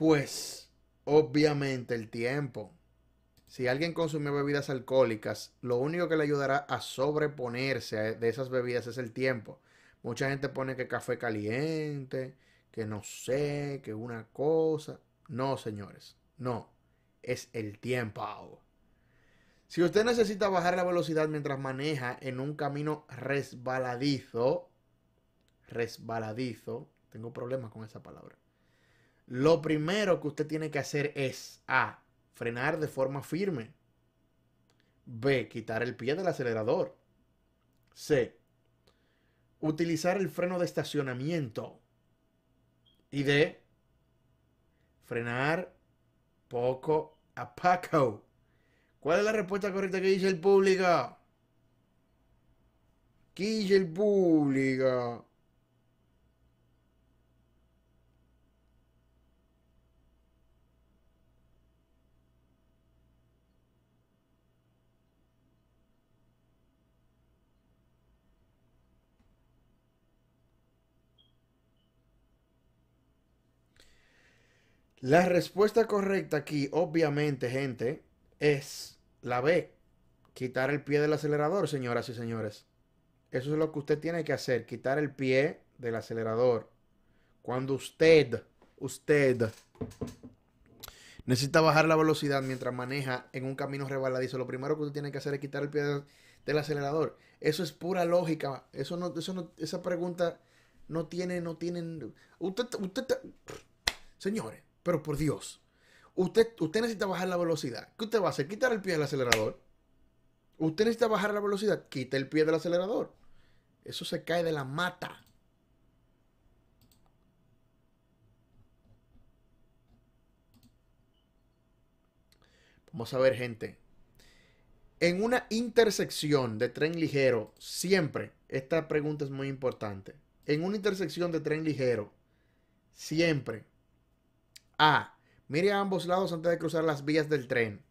A: Pues, obviamente, el tiempo. Si alguien consume bebidas alcohólicas, lo único que le ayudará a sobreponerse de esas bebidas es el tiempo. Mucha gente pone que café caliente, que no sé, que una cosa. No, señores, no. Es el tiempo. Si usted necesita bajar la velocidad mientras maneja en un camino resbaladizo, resbaladizo, tengo problemas con esa palabra. Lo primero que usted tiene que hacer es A. Frenar de forma firme. B. Quitar el pie del acelerador. C. Utilizar el freno de estacionamiento. Y D. Frenar poco a poco. ¿Cuál es la respuesta correcta que dice el público? ¿Qué dice el público? La respuesta correcta aquí, obviamente, gente, es la B. Quitar el pie del acelerador, señoras y señores. Eso es lo que usted tiene que hacer, quitar el pie del acelerador. Cuando usted, usted necesita bajar la velocidad mientras maneja en un camino rebaladizo, lo primero que usted tiene que hacer es quitar el pie del, acelerador. Eso es pura lógica. Eso no, eso no, esa pregunta no tiene, no tienen. Usted, usted, señores, pero por Dios, usted, usted necesita bajar la velocidad. ¿Qué usted va a hacer? Quitar el pie del acelerador. Usted necesita bajar la velocidad. Quita el pie del acelerador. Eso se cae de la mata. Vamos a ver, gente. En una intersección de tren ligero, siempre, esta pregunta es muy importante. En una intersección de tren ligero, siempre a. Mire a ambos lados antes de cruzar las vías del tren.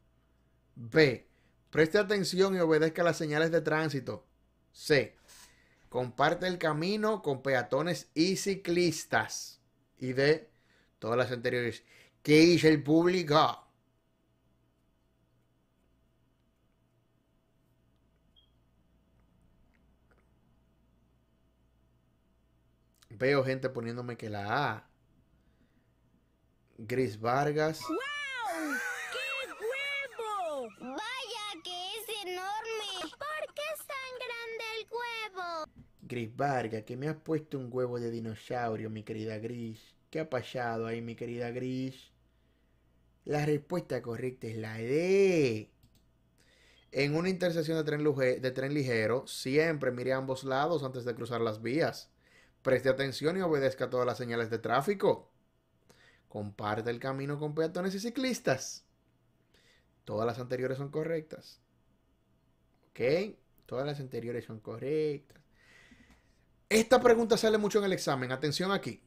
A: B. Preste atención y obedezca las señales de tránsito. C. Comparte el camino con peatones y ciclistas. Y D. Todas las anteriores. ¿Qué dice el público? Veo gente poniéndome que la A. Gris Vargas. ¡Guau! ¡Qué huevo! ¡Vaya que es enorme! ¿Por qué es tan grande el huevo? Gris Vargas, que me has puesto un huevo de dinosaurio, mi querida Gris. ¿Qué ha pasado ahí, mi querida Gris? La respuesta correcta es la D. E. En una intersección de tren, de tren, ligero, siempre mire ambos lados antes de cruzar las vías. Preste atención y obedezca todas las señales de tráfico comparte el camino con peatones y ciclistas. Todas las anteriores son correctas. ¿Ok? Todas las anteriores son correctas. Esta pregunta sale mucho en el examen. Atención aquí.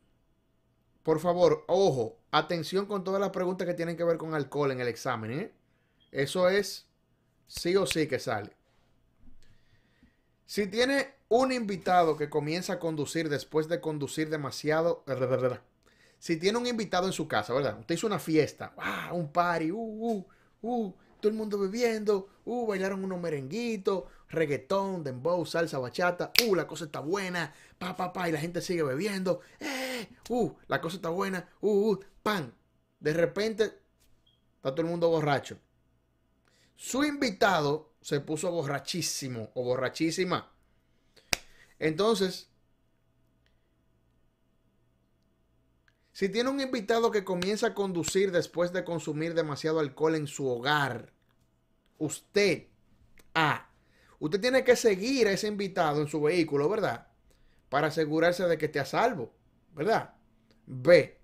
A: Por favor, ojo, atención con todas las preguntas que tienen que ver con alcohol en el examen. ¿eh? Eso es sí o sí que sale. Si tiene un invitado que comienza a conducir después de conducir demasiado si tiene un invitado en su casa, ¿verdad? Usted hizo una fiesta, ¡ah! un party, uh, uh, uh, todo el mundo bebiendo, uh, bailaron unos merenguitos, reggaetón, dembow, salsa, bachata, uh, la cosa está buena, pa, pa, pa, y la gente sigue bebiendo, eh, uh, la cosa está buena, uh, uh, pan. De repente está todo el mundo borracho. Su invitado se puso borrachísimo o borrachísima. Entonces, Si tiene un invitado que comienza a conducir después de consumir demasiado alcohol en su hogar, usted, A. usted tiene que seguir a ese invitado en su vehículo, ¿verdad? Para asegurarse de que esté a salvo, ¿verdad? B.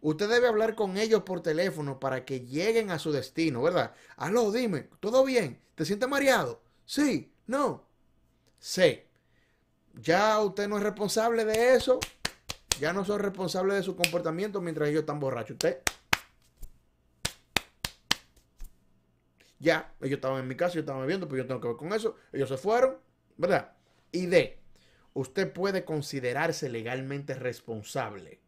A: Usted debe hablar con ellos por teléfono para que lleguen a su destino, ¿verdad? Aló, dime, ¿todo bien? ¿Te sientes mareado? Sí, no. C. Ya usted no es responsable de eso ya no son responsables de su comportamiento mientras ellos están borrachos. Usted. Ya, ellos estaban en mi casa, yo estaba bebiendo, pero pues yo tengo que ver con eso. Ellos se fueron, ¿verdad? Y de, usted puede considerarse legalmente responsable.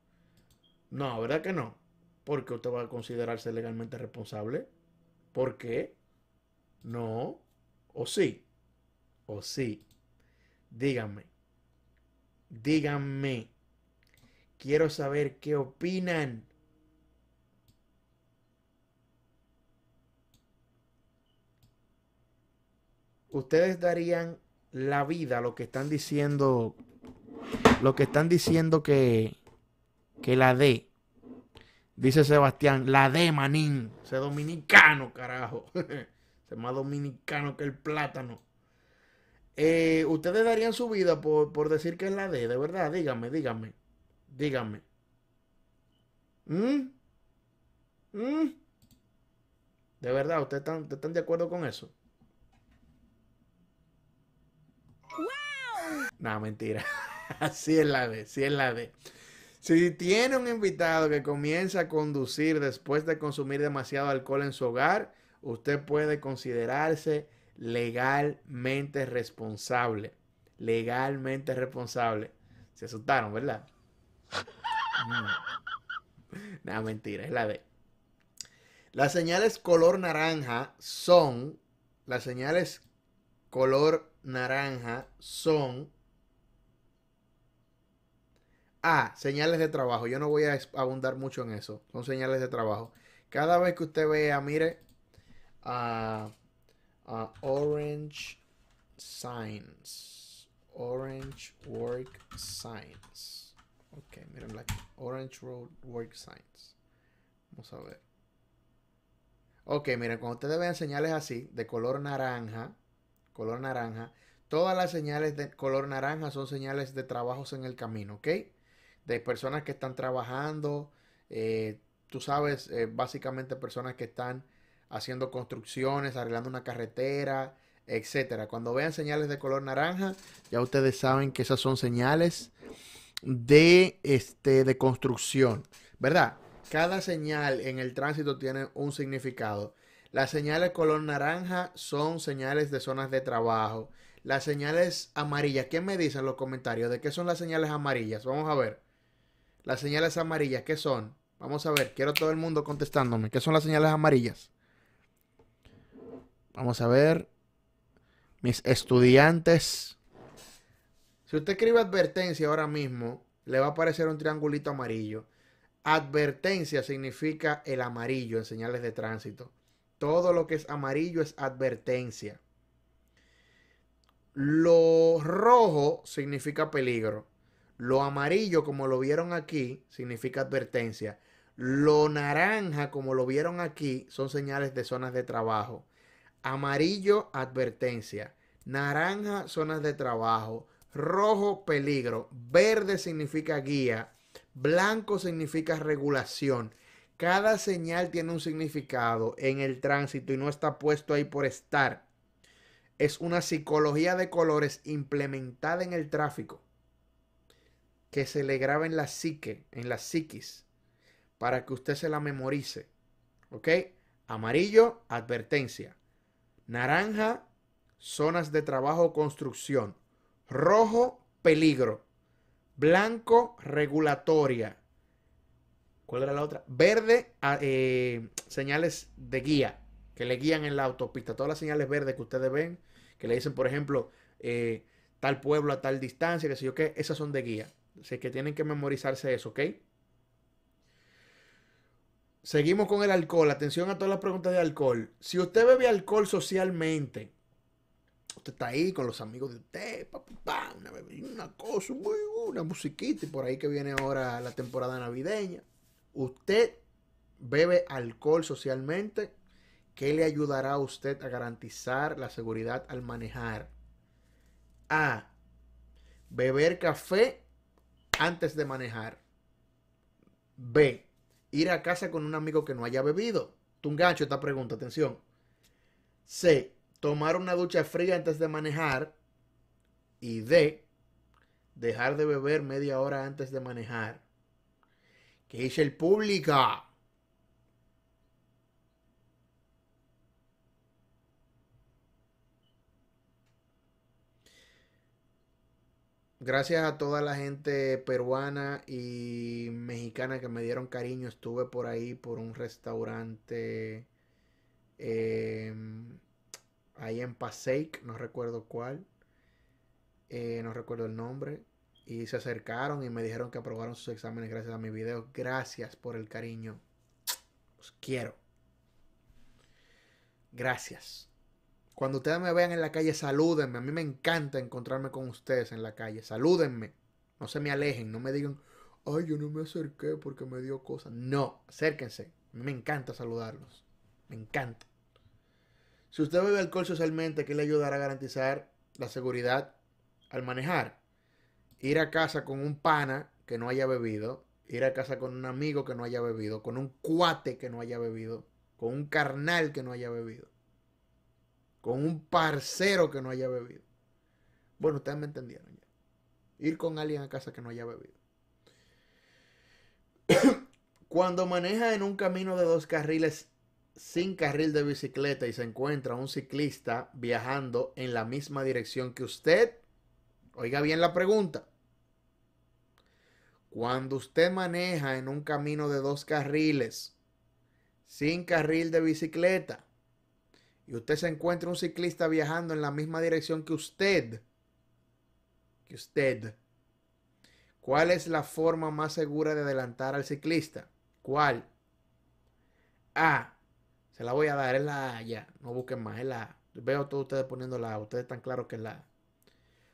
A: No, ¿verdad que no? ¿Por qué usted va a considerarse legalmente responsable. ¿Por qué? No. ¿O sí? ¿O sí? Díganme. Díganme. Quiero saber qué opinan. ustedes darían la vida lo que están diciendo lo que están diciendo que que la D dice Sebastián la D manín se dominicano carajo se más dominicano que el plátano eh, ustedes darían su vida por, por decir que es la D de verdad dígame dígame Dígame. ¿Mm? ¿Mm? ¿De verdad? ¿Ustedes están, de acuerdo con eso? ¡Wow! No, mentira. Así es la D. así es la de. Si tiene un invitado que comienza a conducir después de consumir demasiado alcohol en su hogar, usted puede considerarse legalmente responsable. Legalmente responsable. Se asustaron, ¿verdad? No, mentira, es la B. Las señales color naranja son. Las señales color naranja son. Ah, Señales de trabajo. Yo no voy a abundar mucho en eso. Son señales de trabajo. Cada vez que usted vea, mire. orange Signs. Orange Work Signs. Ok, miren la Orange Road Work Signs. Vamos a ver. Ok, miren, cuando ustedes vean señales así, de color naranja, color naranja, todas las señales de color naranja son señales de trabajos en el camino, ¿ok? De personas que están trabajando, eh, tú sabes, eh, básicamente personas que están haciendo construcciones, arreglando una carretera, etcétera. Cuando vean señales de color naranja, ya ustedes saben que esas son señales de, este, de construcción, ¿verdad? Cada señal en el tránsito tiene un significado. Las señales color naranja son señales de zonas de trabajo. Las señales amarillas, ¿qué me dicen los comentarios? ¿De qué son las señales amarillas? Vamos a ver. Las señales amarillas, ¿qué son? Vamos a ver, quiero todo el mundo contestándome. ¿Qué son las señales amarillas? Vamos a ver. Mis estudiantes. Si usted escribe advertencia ahora mismo, le va a aparecer un triangulito amarillo. Advertencia significa el amarillo en señales de tránsito. Todo lo que es amarillo es advertencia. Lo rojo significa peligro. Lo amarillo, como lo vieron aquí, significa advertencia. Lo naranja, como lo vieron aquí, son señales de zonas de trabajo. Amarillo, advertencia. Naranja, zonas de trabajo rojo peligro, verde significa guía, blanco significa regulación. Cada señal tiene un significado en el tránsito y no está puesto ahí por estar. Es una psicología de colores implementada en el tráfico que se le graba en la psique, en la psiquis, para que usted se la memorice. ¿Ok? Amarillo, advertencia. Naranja, zonas de trabajo, construcción rojo, peligro, blanco, regulatoria. ¿Cuál era la otra? Verde, ah, eh, señales de guía, que le guían en la autopista. Todas las señales verdes que ustedes ven, que le dicen, por ejemplo, eh, tal pueblo a tal distancia, que sé yo qué, esas son de guía. Así que tienen que memorizarse eso, ¿ok? Seguimos con el alcohol. Atención a todas las preguntas de alcohol. Si usted bebe alcohol socialmente, Usted está ahí con los amigos de usted, una, cosa, una musiquita, y por ahí que viene ahora la temporada navideña. Usted bebe alcohol socialmente, ¿qué le ayudará a usted a garantizar la seguridad al manejar? A. Beber café antes de manejar. B. Ir a casa con un amigo que no haya bebido. Tú gancho esta pregunta, atención. C tomar una ducha fría antes de manejar y de dejar de beber media hora antes de manejar. Que es el público! Gracias a toda la gente peruana y mexicana que me dieron cariño. Estuve por ahí por un restaurante. Eh, ahí en Paseik no recuerdo cuál, eh, no recuerdo el nombre, y se acercaron y me dijeron que aprobaron sus exámenes gracias a mi video Gracias por el cariño. Los quiero. Gracias. Cuando ustedes me vean en la calle, salúdenme. A mí me encanta encontrarme con ustedes en la calle. Salúdenme. No se me alejen. No me digan, ay, yo no me acerqué porque me dio cosas. No, acérquense. A mí me encanta saludarlos. Me encanta. Si usted bebe alcohol socialmente, ¿qué le ayudará a garantizar la seguridad al manejar? Ir a casa con un pana que no haya bebido, ir a casa con un amigo que no haya bebido, con un cuate que no haya bebido, con un carnal que no haya bebido, con un parcero que no haya bebido. Bueno, ustedes me entendieron ya. Ir con alguien a casa que no haya bebido. Cuando maneja en un camino de dos carriles sin carril de bicicleta y se encuentra un ciclista viajando en la misma dirección que usted, oiga bien la pregunta. Cuando usted maneja en un camino de dos carriles, sin carril de bicicleta, y usted se encuentra un ciclista viajando en la misma dirección que usted, que usted, ¿cuál es la forma más segura de adelantar al ciclista? ¿Cuál? A se la voy a dar, es la ya, no busquen más, es la. Veo todos ustedes poniendo la, ustedes están claros que es la.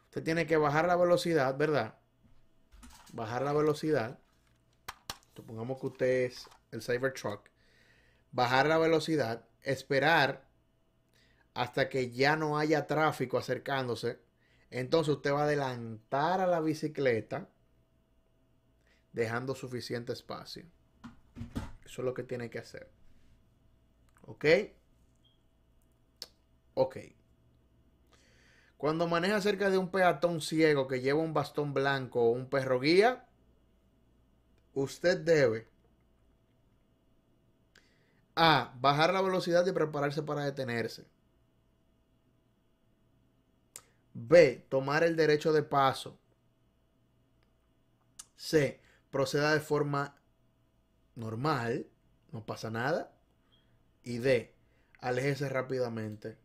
A: Usted tiene que bajar la velocidad, ¿verdad? Bajar la velocidad. Supongamos que usted es el Cybertruck. Bajar la velocidad, esperar hasta que ya no haya tráfico acercándose. Entonces usted va a adelantar a la bicicleta dejando suficiente espacio. Eso es lo que tiene que hacer. ¿Ok? Ok. Cuando maneja cerca de un peatón ciego que lleva un bastón blanco o un perro guía, usted debe A. Bajar la velocidad y prepararse para detenerse. B. Tomar el derecho de paso. C. Proceda de forma normal, no pasa nada. Y D, aléjese rápidamente.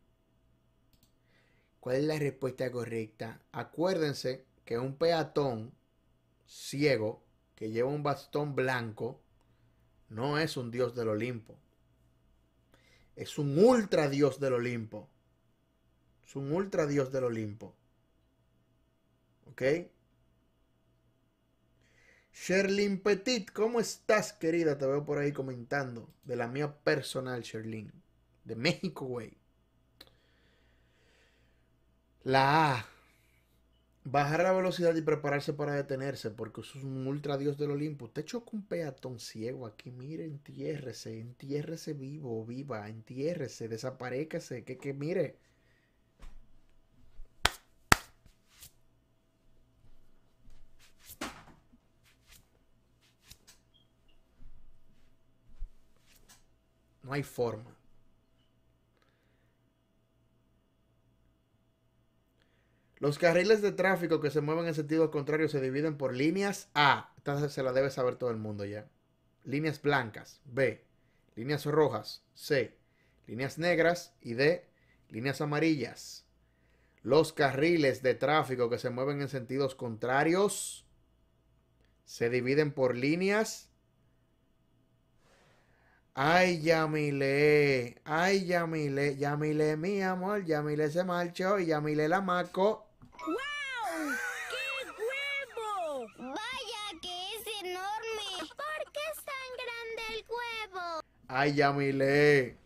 A: ¿Cuál es la respuesta correcta? Acuérdense que un peatón ciego que lleva un bastón blanco no es un dios del Olimpo. Es un ultra dios del Olimpo. Es un ultra dios del Olimpo. ¿Ok? Sherlyn Petit, ¿cómo estás, querida? Te veo por ahí comentando. De la mía personal, Sherlyn. De México, güey. La A. Bajar la velocidad y prepararse para detenerse, porque eso es un ultradios del Olimpo. Usted choca un peatón ciego aquí. Mire, entiérrese, entiérrese vivo, viva, entiérrese, desaparezcase. Que, que mire, hay forma. Los carriles de tráfico que se mueven en sentido contrario se dividen por líneas A. Esta se la debe saber todo el mundo ya. Líneas blancas. B. Líneas rojas. C. Líneas negras. Y D. Líneas amarillas. Los carriles de tráfico que se mueven en sentidos contrarios se dividen por líneas Ay, Yamile, ay, Yamile, Yamile, mi amor, Yamile se marchó y Yamile la maco. ¡Wow! ¡Qué huevo! ¡Vaya que es enorme! ¿Por qué es tan grande el huevo? Ay, Yamile.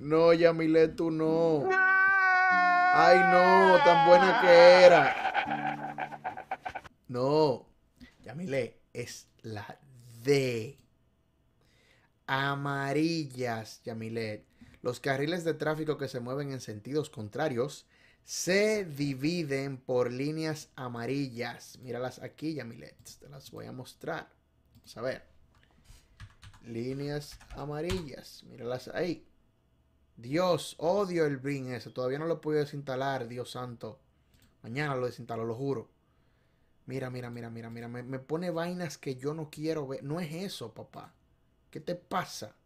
A: No, Yamile, tú no. Ay, no, tan buena que era. No, Yamile es la D. Amarillas, Yamilet. Los carriles de tráfico que se mueven en sentidos contrarios se dividen por líneas amarillas. Míralas aquí, Yamilet. Te las voy a mostrar. Vamos a ver. Líneas amarillas. Míralas ahí. Dios, odio el BIN ese. Todavía no lo pude desinstalar, Dios santo. Mañana lo desinstalo, lo juro. Mira, mira, mira, mira, mira, me, pone vainas que yo no quiero ver. No es eso, papá. ¿Qué te pasa?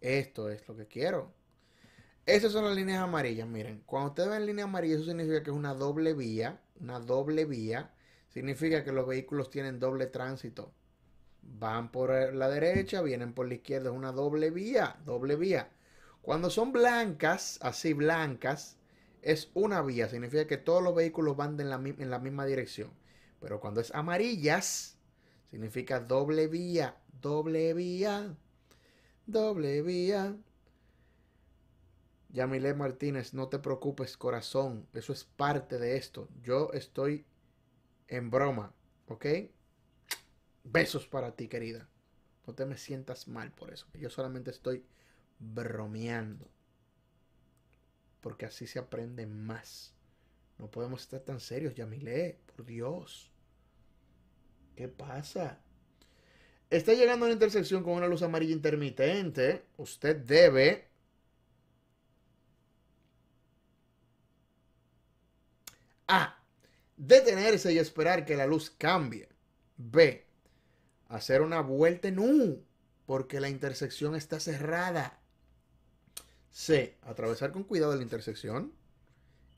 A: Esto es lo que quiero. Esas son las líneas amarillas, miren. Cuando ustedes ven líneas amarillas, eso significa que es una doble vía. Una doble vía significa que los vehículos tienen doble tránsito. Van por la derecha, vienen por la izquierda. Es una doble vía, doble vía. Cuando son blancas, así blancas, es una vía, significa que todos los vehículos van en la, misma dirección. Pero cuando es amarillas, significa doble vía, doble vía, doble vía. Yamile Martínez, no te preocupes, corazón. Eso es parte de esto. Yo estoy en broma, ¿ok? Besos para ti, querida. No te me sientas mal por eso. Yo solamente estoy bromeando porque así se aprende más. No podemos estar tan serios, Yamile, por Dios. ¿Qué pasa? Está llegando a una intersección con una luz amarilla intermitente. Usted debe A. Detenerse y esperar que la luz cambie. B. Hacer una vuelta en U porque la intersección está cerrada. C. Atravesar con cuidado la intersección.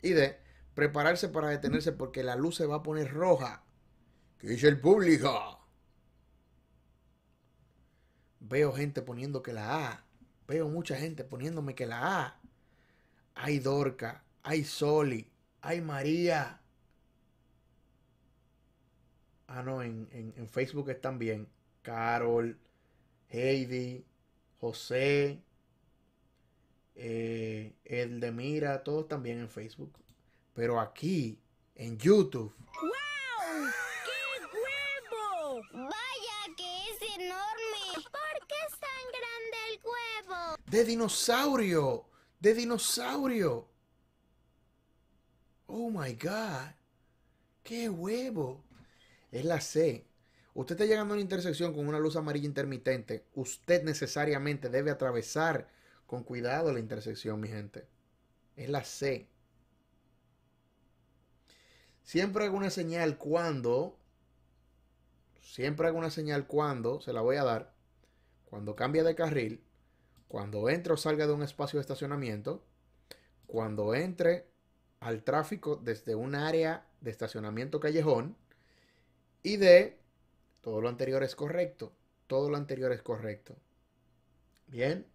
A: Y D. Prepararse para detenerse porque la luz se va a poner roja. ¿Qué dice el público? Veo gente poniendo que la A. Veo mucha gente poniéndome que la A. Hay Dorca, hay Soli, hay María. Ah, no, en, en Facebook están bien. Carol, Heidi, José, eh, el de Mira, todos también en Facebook. Pero aquí, en YouTube. ¡Wow! ¡Qué huevo! ¡Vaya que es enorme! ¿Por qué es tan grande el huevo? ¡De dinosaurio! ¡De dinosaurio! Oh my god. ¡Qué huevo! Es la C. Usted está llegando a una intersección con una luz amarilla intermitente. Usted necesariamente debe atravesar con cuidado la intersección, mi gente. Es la C. Siempre hago una señal cuando. Siempre hago una señal cuando. Se la voy a dar. Cuando cambia de carril. Cuando entre o salga de un espacio de estacionamiento. Cuando entre al tráfico desde un área de estacionamiento callejón. Y de. Todo lo anterior es correcto. Todo lo anterior es correcto. Bien.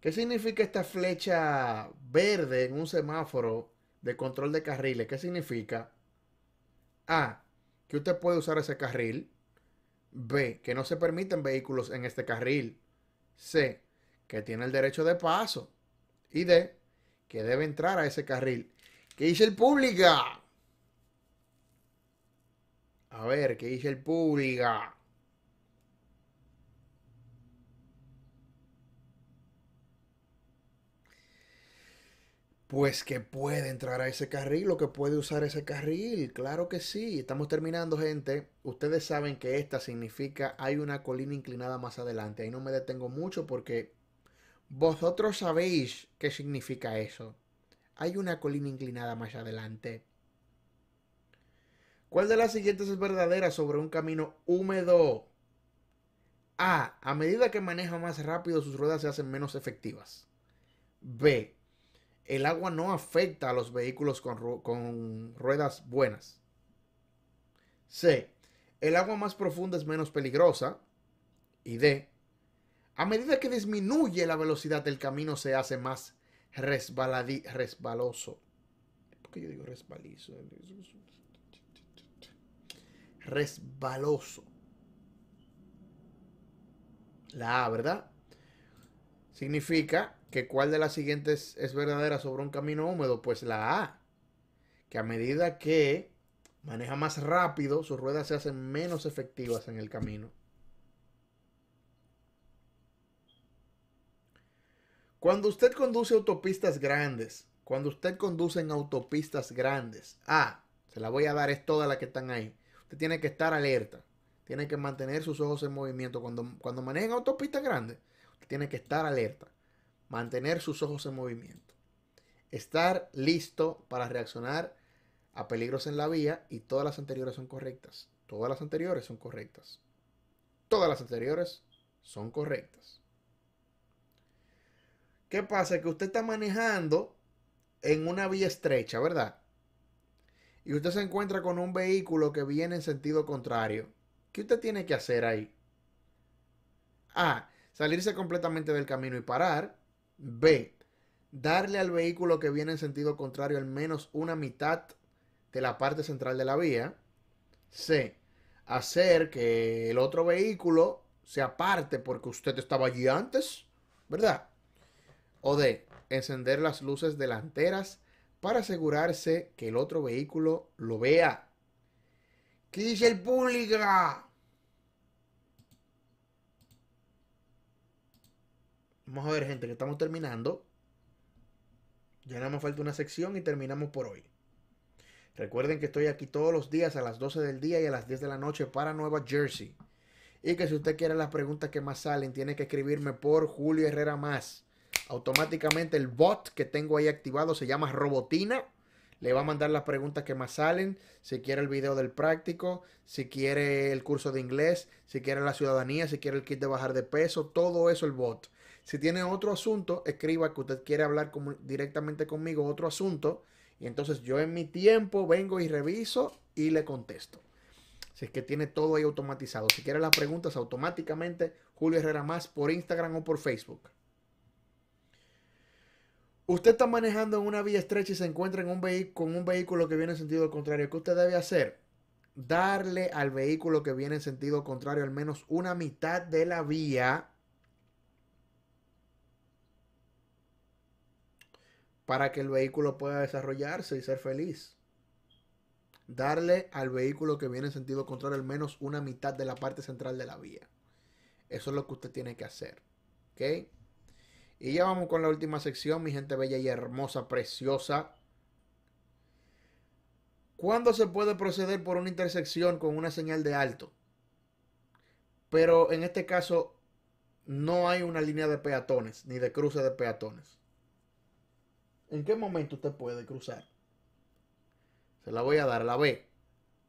A: ¿Qué significa esta flecha verde en un semáforo de control de carriles? ¿Qué significa? A. Que usted puede usar ese carril. B. Que no se permiten vehículos en este carril. C. Que tiene el derecho de paso. Y D. Que debe entrar a ese carril. ¿Qué dice el pública? A ver, ¿qué dice el pública? pues que puede entrar a ese carril o que puede usar ese carril. Claro que sí. Estamos terminando, gente. Ustedes saben que esta significa hay una colina inclinada más adelante. Ahí no me detengo mucho porque vosotros sabéis qué significa eso. Hay una colina inclinada más adelante. ¿Cuál de las siguientes es verdadera sobre un camino húmedo? A. A medida que maneja más rápido, sus ruedas se hacen menos efectivas. B el agua no afecta a los vehículos con, ruedas buenas. C. El agua más profunda es menos peligrosa. Y D. A medida que disminuye la velocidad del camino se hace más resbaloso. ¿Por qué yo digo resbalizo? Resbaloso. La A, ¿verdad? Significa que cuál de las siguientes es verdadera sobre un camino húmedo, pues la A, que a medida que maneja más rápido, sus ruedas se hacen menos efectivas en el camino. Cuando usted conduce autopistas grandes, cuando usted conduce en autopistas grandes, A, se la voy a dar, es toda la que están ahí. Usted tiene que estar alerta, tiene que mantener sus ojos en movimiento. Cuando, cuando maneja autopistas grandes, usted tiene que estar alerta mantener sus ojos en movimiento, estar listo para reaccionar a peligros en la vía y todas las anteriores son correctas. Todas las anteriores son correctas. Todas las anteriores son correctas. ¿Qué pasa? Que usted está manejando en una vía estrecha, ¿verdad? Y usted se encuentra con un vehículo que viene en sentido contrario. ¿Qué usted tiene que hacer ahí? A. Salirse completamente del camino y parar. B. Darle al vehículo que viene en sentido contrario al menos una mitad de la parte central de la vía. C. Hacer que el otro vehículo se aparte porque usted estaba allí antes, ¿verdad? O D. Encender las luces delanteras para asegurarse que el otro vehículo lo vea. ¿Qué dice el público? Vamos a ver, gente, que estamos terminando. Ya nos falta una sección y terminamos por hoy. Recuerden que estoy aquí todos los días a las 12 del día y a las 10 de la noche para Nueva Jersey. Y que si usted quiere las preguntas que más salen, tiene que escribirme por Julio Herrera Más. Automáticamente el bot que tengo ahí activado se llama Robotina. Le va a mandar las preguntas que más salen. Si quiere el video del práctico, si quiere el curso de inglés, si quiere la ciudadanía, si quiere el kit de bajar de peso, todo eso el bot si tiene otro asunto, escriba que usted quiere hablar directamente conmigo, otro asunto. Y entonces yo en mi tiempo vengo y reviso y le contesto. Si es que tiene todo ahí automatizado. Si quiere las preguntas automáticamente, Julio Herrera Más por Instagram o por Facebook. Usted está manejando en una vía estrecha y se encuentra en un con un vehículo que viene en sentido contrario. ¿Qué usted debe hacer? Darle al vehículo que viene en sentido contrario al menos una mitad de la vía para que el vehículo pueda desarrollarse y ser feliz. Darle al vehículo que viene en sentido contrario al menos una mitad de la parte central de la vía. Eso es lo que usted tiene que hacer. ¿Ok? Y ya vamos con la última sección, mi gente bella y hermosa, preciosa. ¿Cuándo se puede proceder por una intersección con una señal de alto? Pero en este caso no hay una línea de peatones ni de cruce de peatones. ¿En qué momento usted puede cruzar? Se la voy a dar, la B.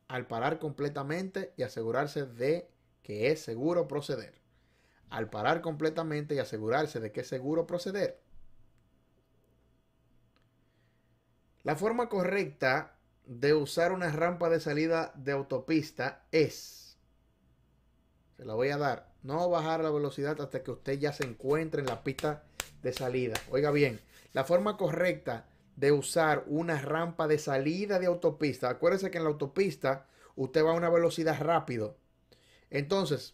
A: Al parar completamente y asegurarse de que es seguro proceder. Al parar completamente y asegurarse de que es seguro proceder. La forma correcta de usar una rampa de salida de autopista es, se la voy a dar, no bajar la velocidad hasta que usted ya se encuentre en la pista de salida. Oiga bien, la forma correcta de usar una rampa de salida de autopista. Acuérdese que en la autopista usted va a una velocidad rápido. Entonces,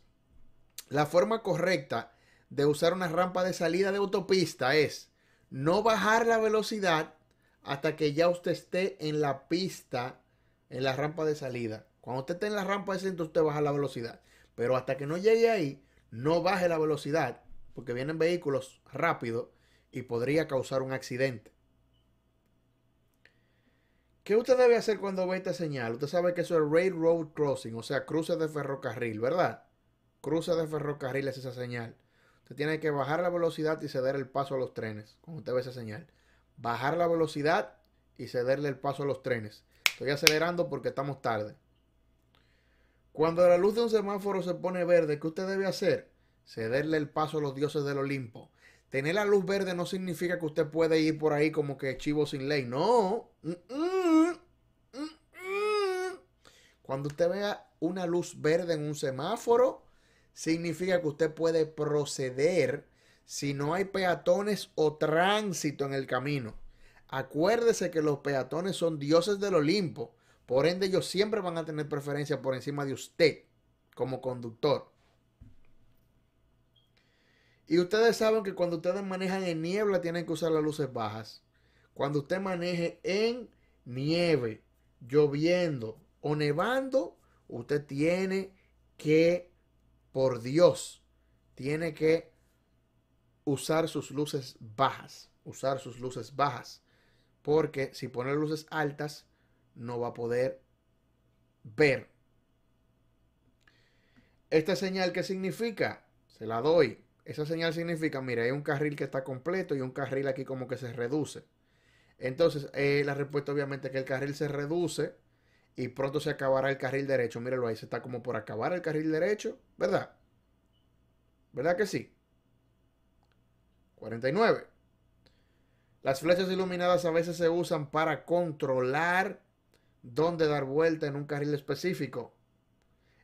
A: la forma correcta de usar una rampa de salida de autopista es no bajar la velocidad hasta que ya usted esté en la pista, en la rampa de salida. Cuando usted esté en la rampa de centro, usted baja la velocidad. Pero hasta que no llegue ahí, no baje la velocidad, porque vienen vehículos rápidos y podría causar un accidente. ¿Qué usted debe hacer cuando ve esta señal? Usted sabe que eso es Railroad Crossing, o sea, cruce de ferrocarril, ¿verdad? Cruce de ferrocarril es esa señal. Usted tiene que bajar la velocidad y ceder el paso a los trenes, cuando usted ve esa señal. Bajar la velocidad y cederle el paso a los trenes. Estoy acelerando porque estamos tarde. Cuando la luz de un semáforo se pone verde, ¿qué usted debe hacer? Cederle el paso a los dioses del Olimpo. Tener la luz verde no significa que usted puede ir por ahí como que chivo sin ley. No. Mm, mm, mm, Cuando usted vea una luz verde en un semáforo, significa que usted puede proceder si no hay peatones o tránsito en el camino. Acuérdese que los peatones son dioses del Olimpo. Por ende, ellos siempre van a tener preferencia por encima de usted como conductor. Y ustedes saben que cuando ustedes manejan en niebla tienen que usar las luces bajas. Cuando usted maneje en nieve, lloviendo o nevando, usted tiene que, por Dios, tiene que usar sus luces bajas. Usar sus luces bajas. Porque si pone luces altas, no va a poder ver. Esta señal, ¿qué significa? Se la doy. Esa señal significa, mira, hay un carril que está completo y un carril aquí como que se reduce. Entonces, eh, la respuesta obviamente es que el carril se reduce y pronto se acabará el carril derecho. Míralo ahí, se está como por acabar el carril derecho, ¿verdad? ¿Verdad que sí? 49. Las flechas iluminadas a veces se usan para controlar dónde dar vuelta en un carril específico.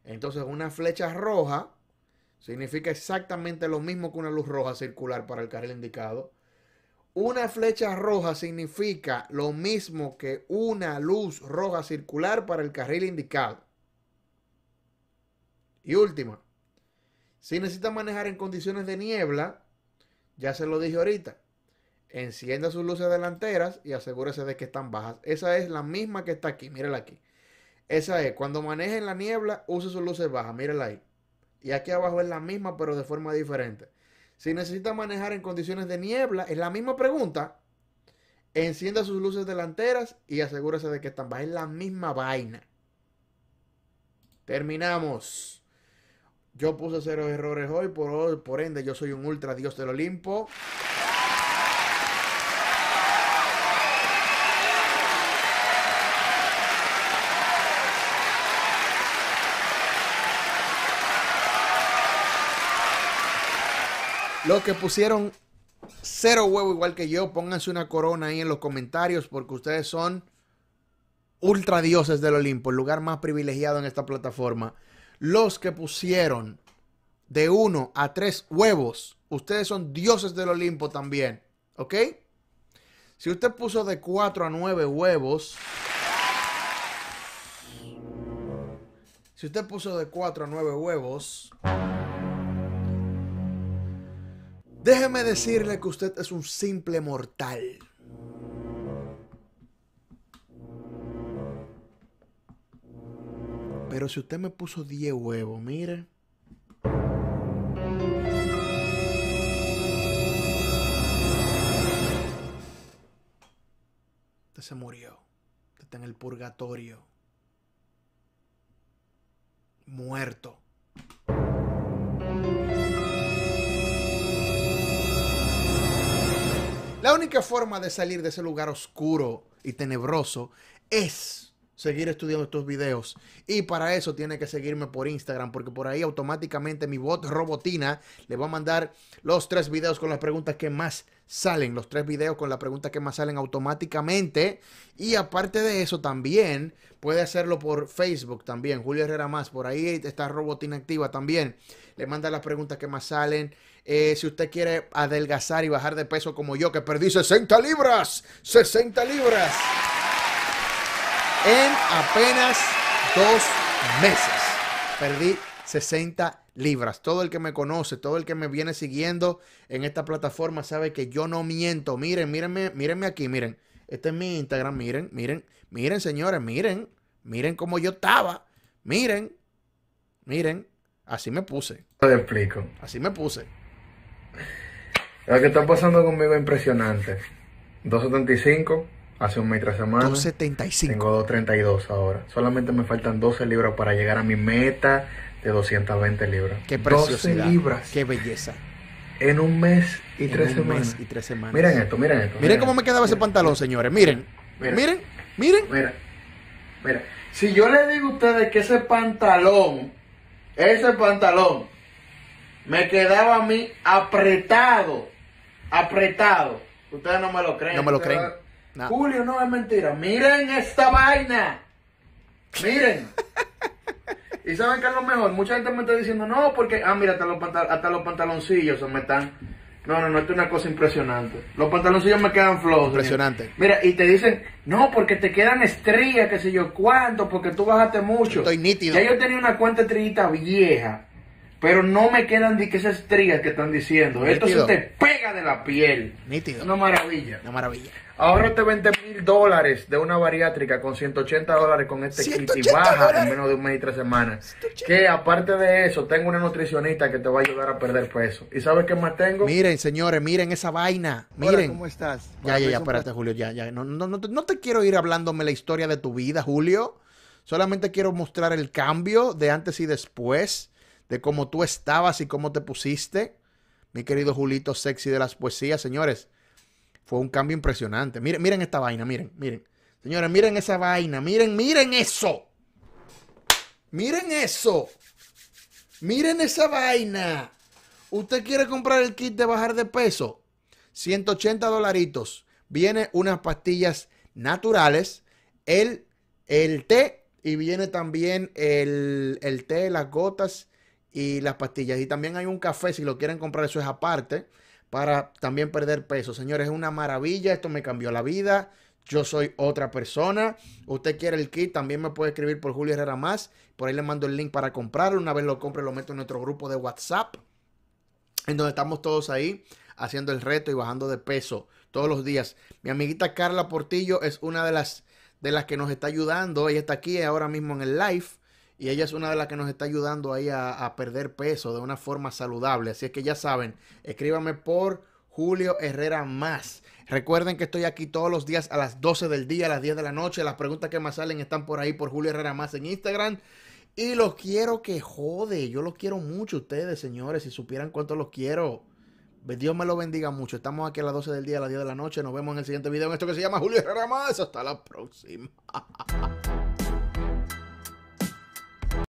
A: Entonces, una flecha roja Significa exactamente lo mismo que una luz roja circular para el carril indicado. Una flecha roja significa lo mismo que una luz roja circular para el carril indicado. Y última, si necesita manejar en condiciones de niebla, ya se lo dije ahorita, encienda sus luces delanteras y asegúrese de que están bajas. Esa es la misma que está aquí, mírala aquí. Esa es, cuando maneje en la niebla, use sus luces bajas, mírala ahí. Y aquí abajo es la misma, pero de forma diferente. Si necesita manejar en condiciones de niebla, es la misma pregunta. Encienda sus luces delanteras y asegúrese de que están bajas. Es la misma vaina. Terminamos. Yo puse cero errores hoy, por, hoy, por ende yo soy un ultra dios del Olimpo. Los que pusieron cero huevo igual que yo, pónganse una corona ahí en los comentarios porque ustedes son ultra dioses del Olimpo, el lugar más privilegiado en esta plataforma. Los que pusieron de uno a tres huevos, ustedes son dioses del Olimpo también, ¿ok? Si usted puso de cuatro a nueve huevos, si usted puso de cuatro a nueve huevos... Déjeme decirle que usted es un simple mortal. Pero si usted me puso 10 huevos, mire. Usted se murió. Usted está en el purgatorio. Muerto. La única forma de salir de ese lugar oscuro y tenebroso es seguir estudiando estos videos. Y para eso tiene que seguirme por Instagram, porque por ahí automáticamente mi bot robotina le va a mandar los tres videos con las preguntas que más salen. Los tres videos con las preguntas que más salen automáticamente. Y aparte de eso, también puede hacerlo por Facebook también. Julio Herrera más, por ahí está robotina activa también. Le manda las preguntas que más salen. Eh, si usted quiere adelgazar y bajar de peso como yo, que perdí 60 libras, 60 libras en apenas dos meses. Perdí 60 libras. Todo el que me conoce, todo el que me viene siguiendo en esta plataforma sabe que yo no miento. Miren, mírenme, mírenme aquí, miren. Este es mi Instagram, miren, miren, miren señores, miren, miren cómo yo estaba. Miren, miren, así me puse. Te explico. Así me puse. Lo que está pasando conmigo es impresionante. 275 hace un mes tres semanas. 275. Tengo 232 ahora. Solamente me faltan 12 libras para llegar a mi meta de 220 libras. 12 libras. Qué belleza. En un mes y tres semanas. Miren esto, miren esto. Miren, cómo me quedaba ese pantalón, señores. Miren. Miren. Miren. Miren. Mira. Mira. Si yo les digo a ustedes que ese pantalón, ese pantalón me quedaba a mí apretado, apretado. Ustedes no me lo creen. No me lo creen. Julio, no es mentira. Miren esta vaina. Miren. y saben que es lo mejor. Mucha gente me está diciendo, no, porque, ah, mira, hasta los, pantaloncillos se me están. No, no, no, esto es una cosa impresionante. Los pantaloncillos me quedan flojos. Impresionante. Mira, y te dicen, no, porque te quedan estrías, qué sé yo, cuánto, porque tú bajaste mucho. Estoy nítido. Ya yo tenía una cuenta estrellita vieja pero no me quedan de que esas estrías que están diciendo. Esto se te pega de la piel. Nítido. Una maravilla. Una maravilla. te 20 mil dólares de una bariátrica con 180 dólares con este kit y baja en menos de un mes y tres semanas. Que aparte de eso, tengo una nutricionista que te va a ayudar a perder peso. ¿Y sabes qué más tengo? Miren, señores, miren esa vaina. Miren. ¿Cómo estás? Ya, ya, ya, espérate, Julio. Ya, ya. No, te, no te quiero ir hablándome la historia de tu vida, Julio. Solamente quiero mostrar el cambio de antes y después de cómo tú estabas y cómo te pusiste. Mi querido Julito Sexy de las Poesías, señores, fue un cambio impresionante. Miren, miren esta vaina, miren, miren. Señores, miren esa vaina, miren, miren eso. Miren eso. Miren esa vaina. ¿Usted quiere comprar el kit de bajar de peso? 180 dolaritos. Viene unas pastillas naturales, el, el té y viene también el, el té, las gotas y las pastillas. Y también hay un café, si lo quieren comprar, eso es aparte, para también perder peso. Señores, es una maravilla, esto me cambió la vida. Yo soy otra persona. Usted quiere el kit, también me puede escribir por Julio Herrera Más. Por ahí le mando el link para comprarlo. Una vez lo compre, lo meto en nuestro grupo de WhatsApp, en donde estamos todos ahí haciendo el reto y bajando de peso todos los días. Mi amiguita Carla Portillo es una de las, de las que nos está ayudando. Ella está aquí ahora mismo en el live y ella es una de las que nos está ayudando ahí a, perder peso de una forma saludable. Así es que ya saben, escríbame por Julio Herrera más. Recuerden que estoy aquí todos los días a las 12 del día, a las 10 de la noche. Las preguntas que más salen están por ahí por Julio Herrera más en Instagram. Y los quiero que jode. Yo los quiero mucho ustedes, señores. Si supieran cuánto los quiero. Dios me lo bendiga mucho. Estamos aquí a las 12 del día, a las 10 de la noche. Nos vemos en el siguiente video en esto que se llama Julio Herrera más. Hasta la próxima.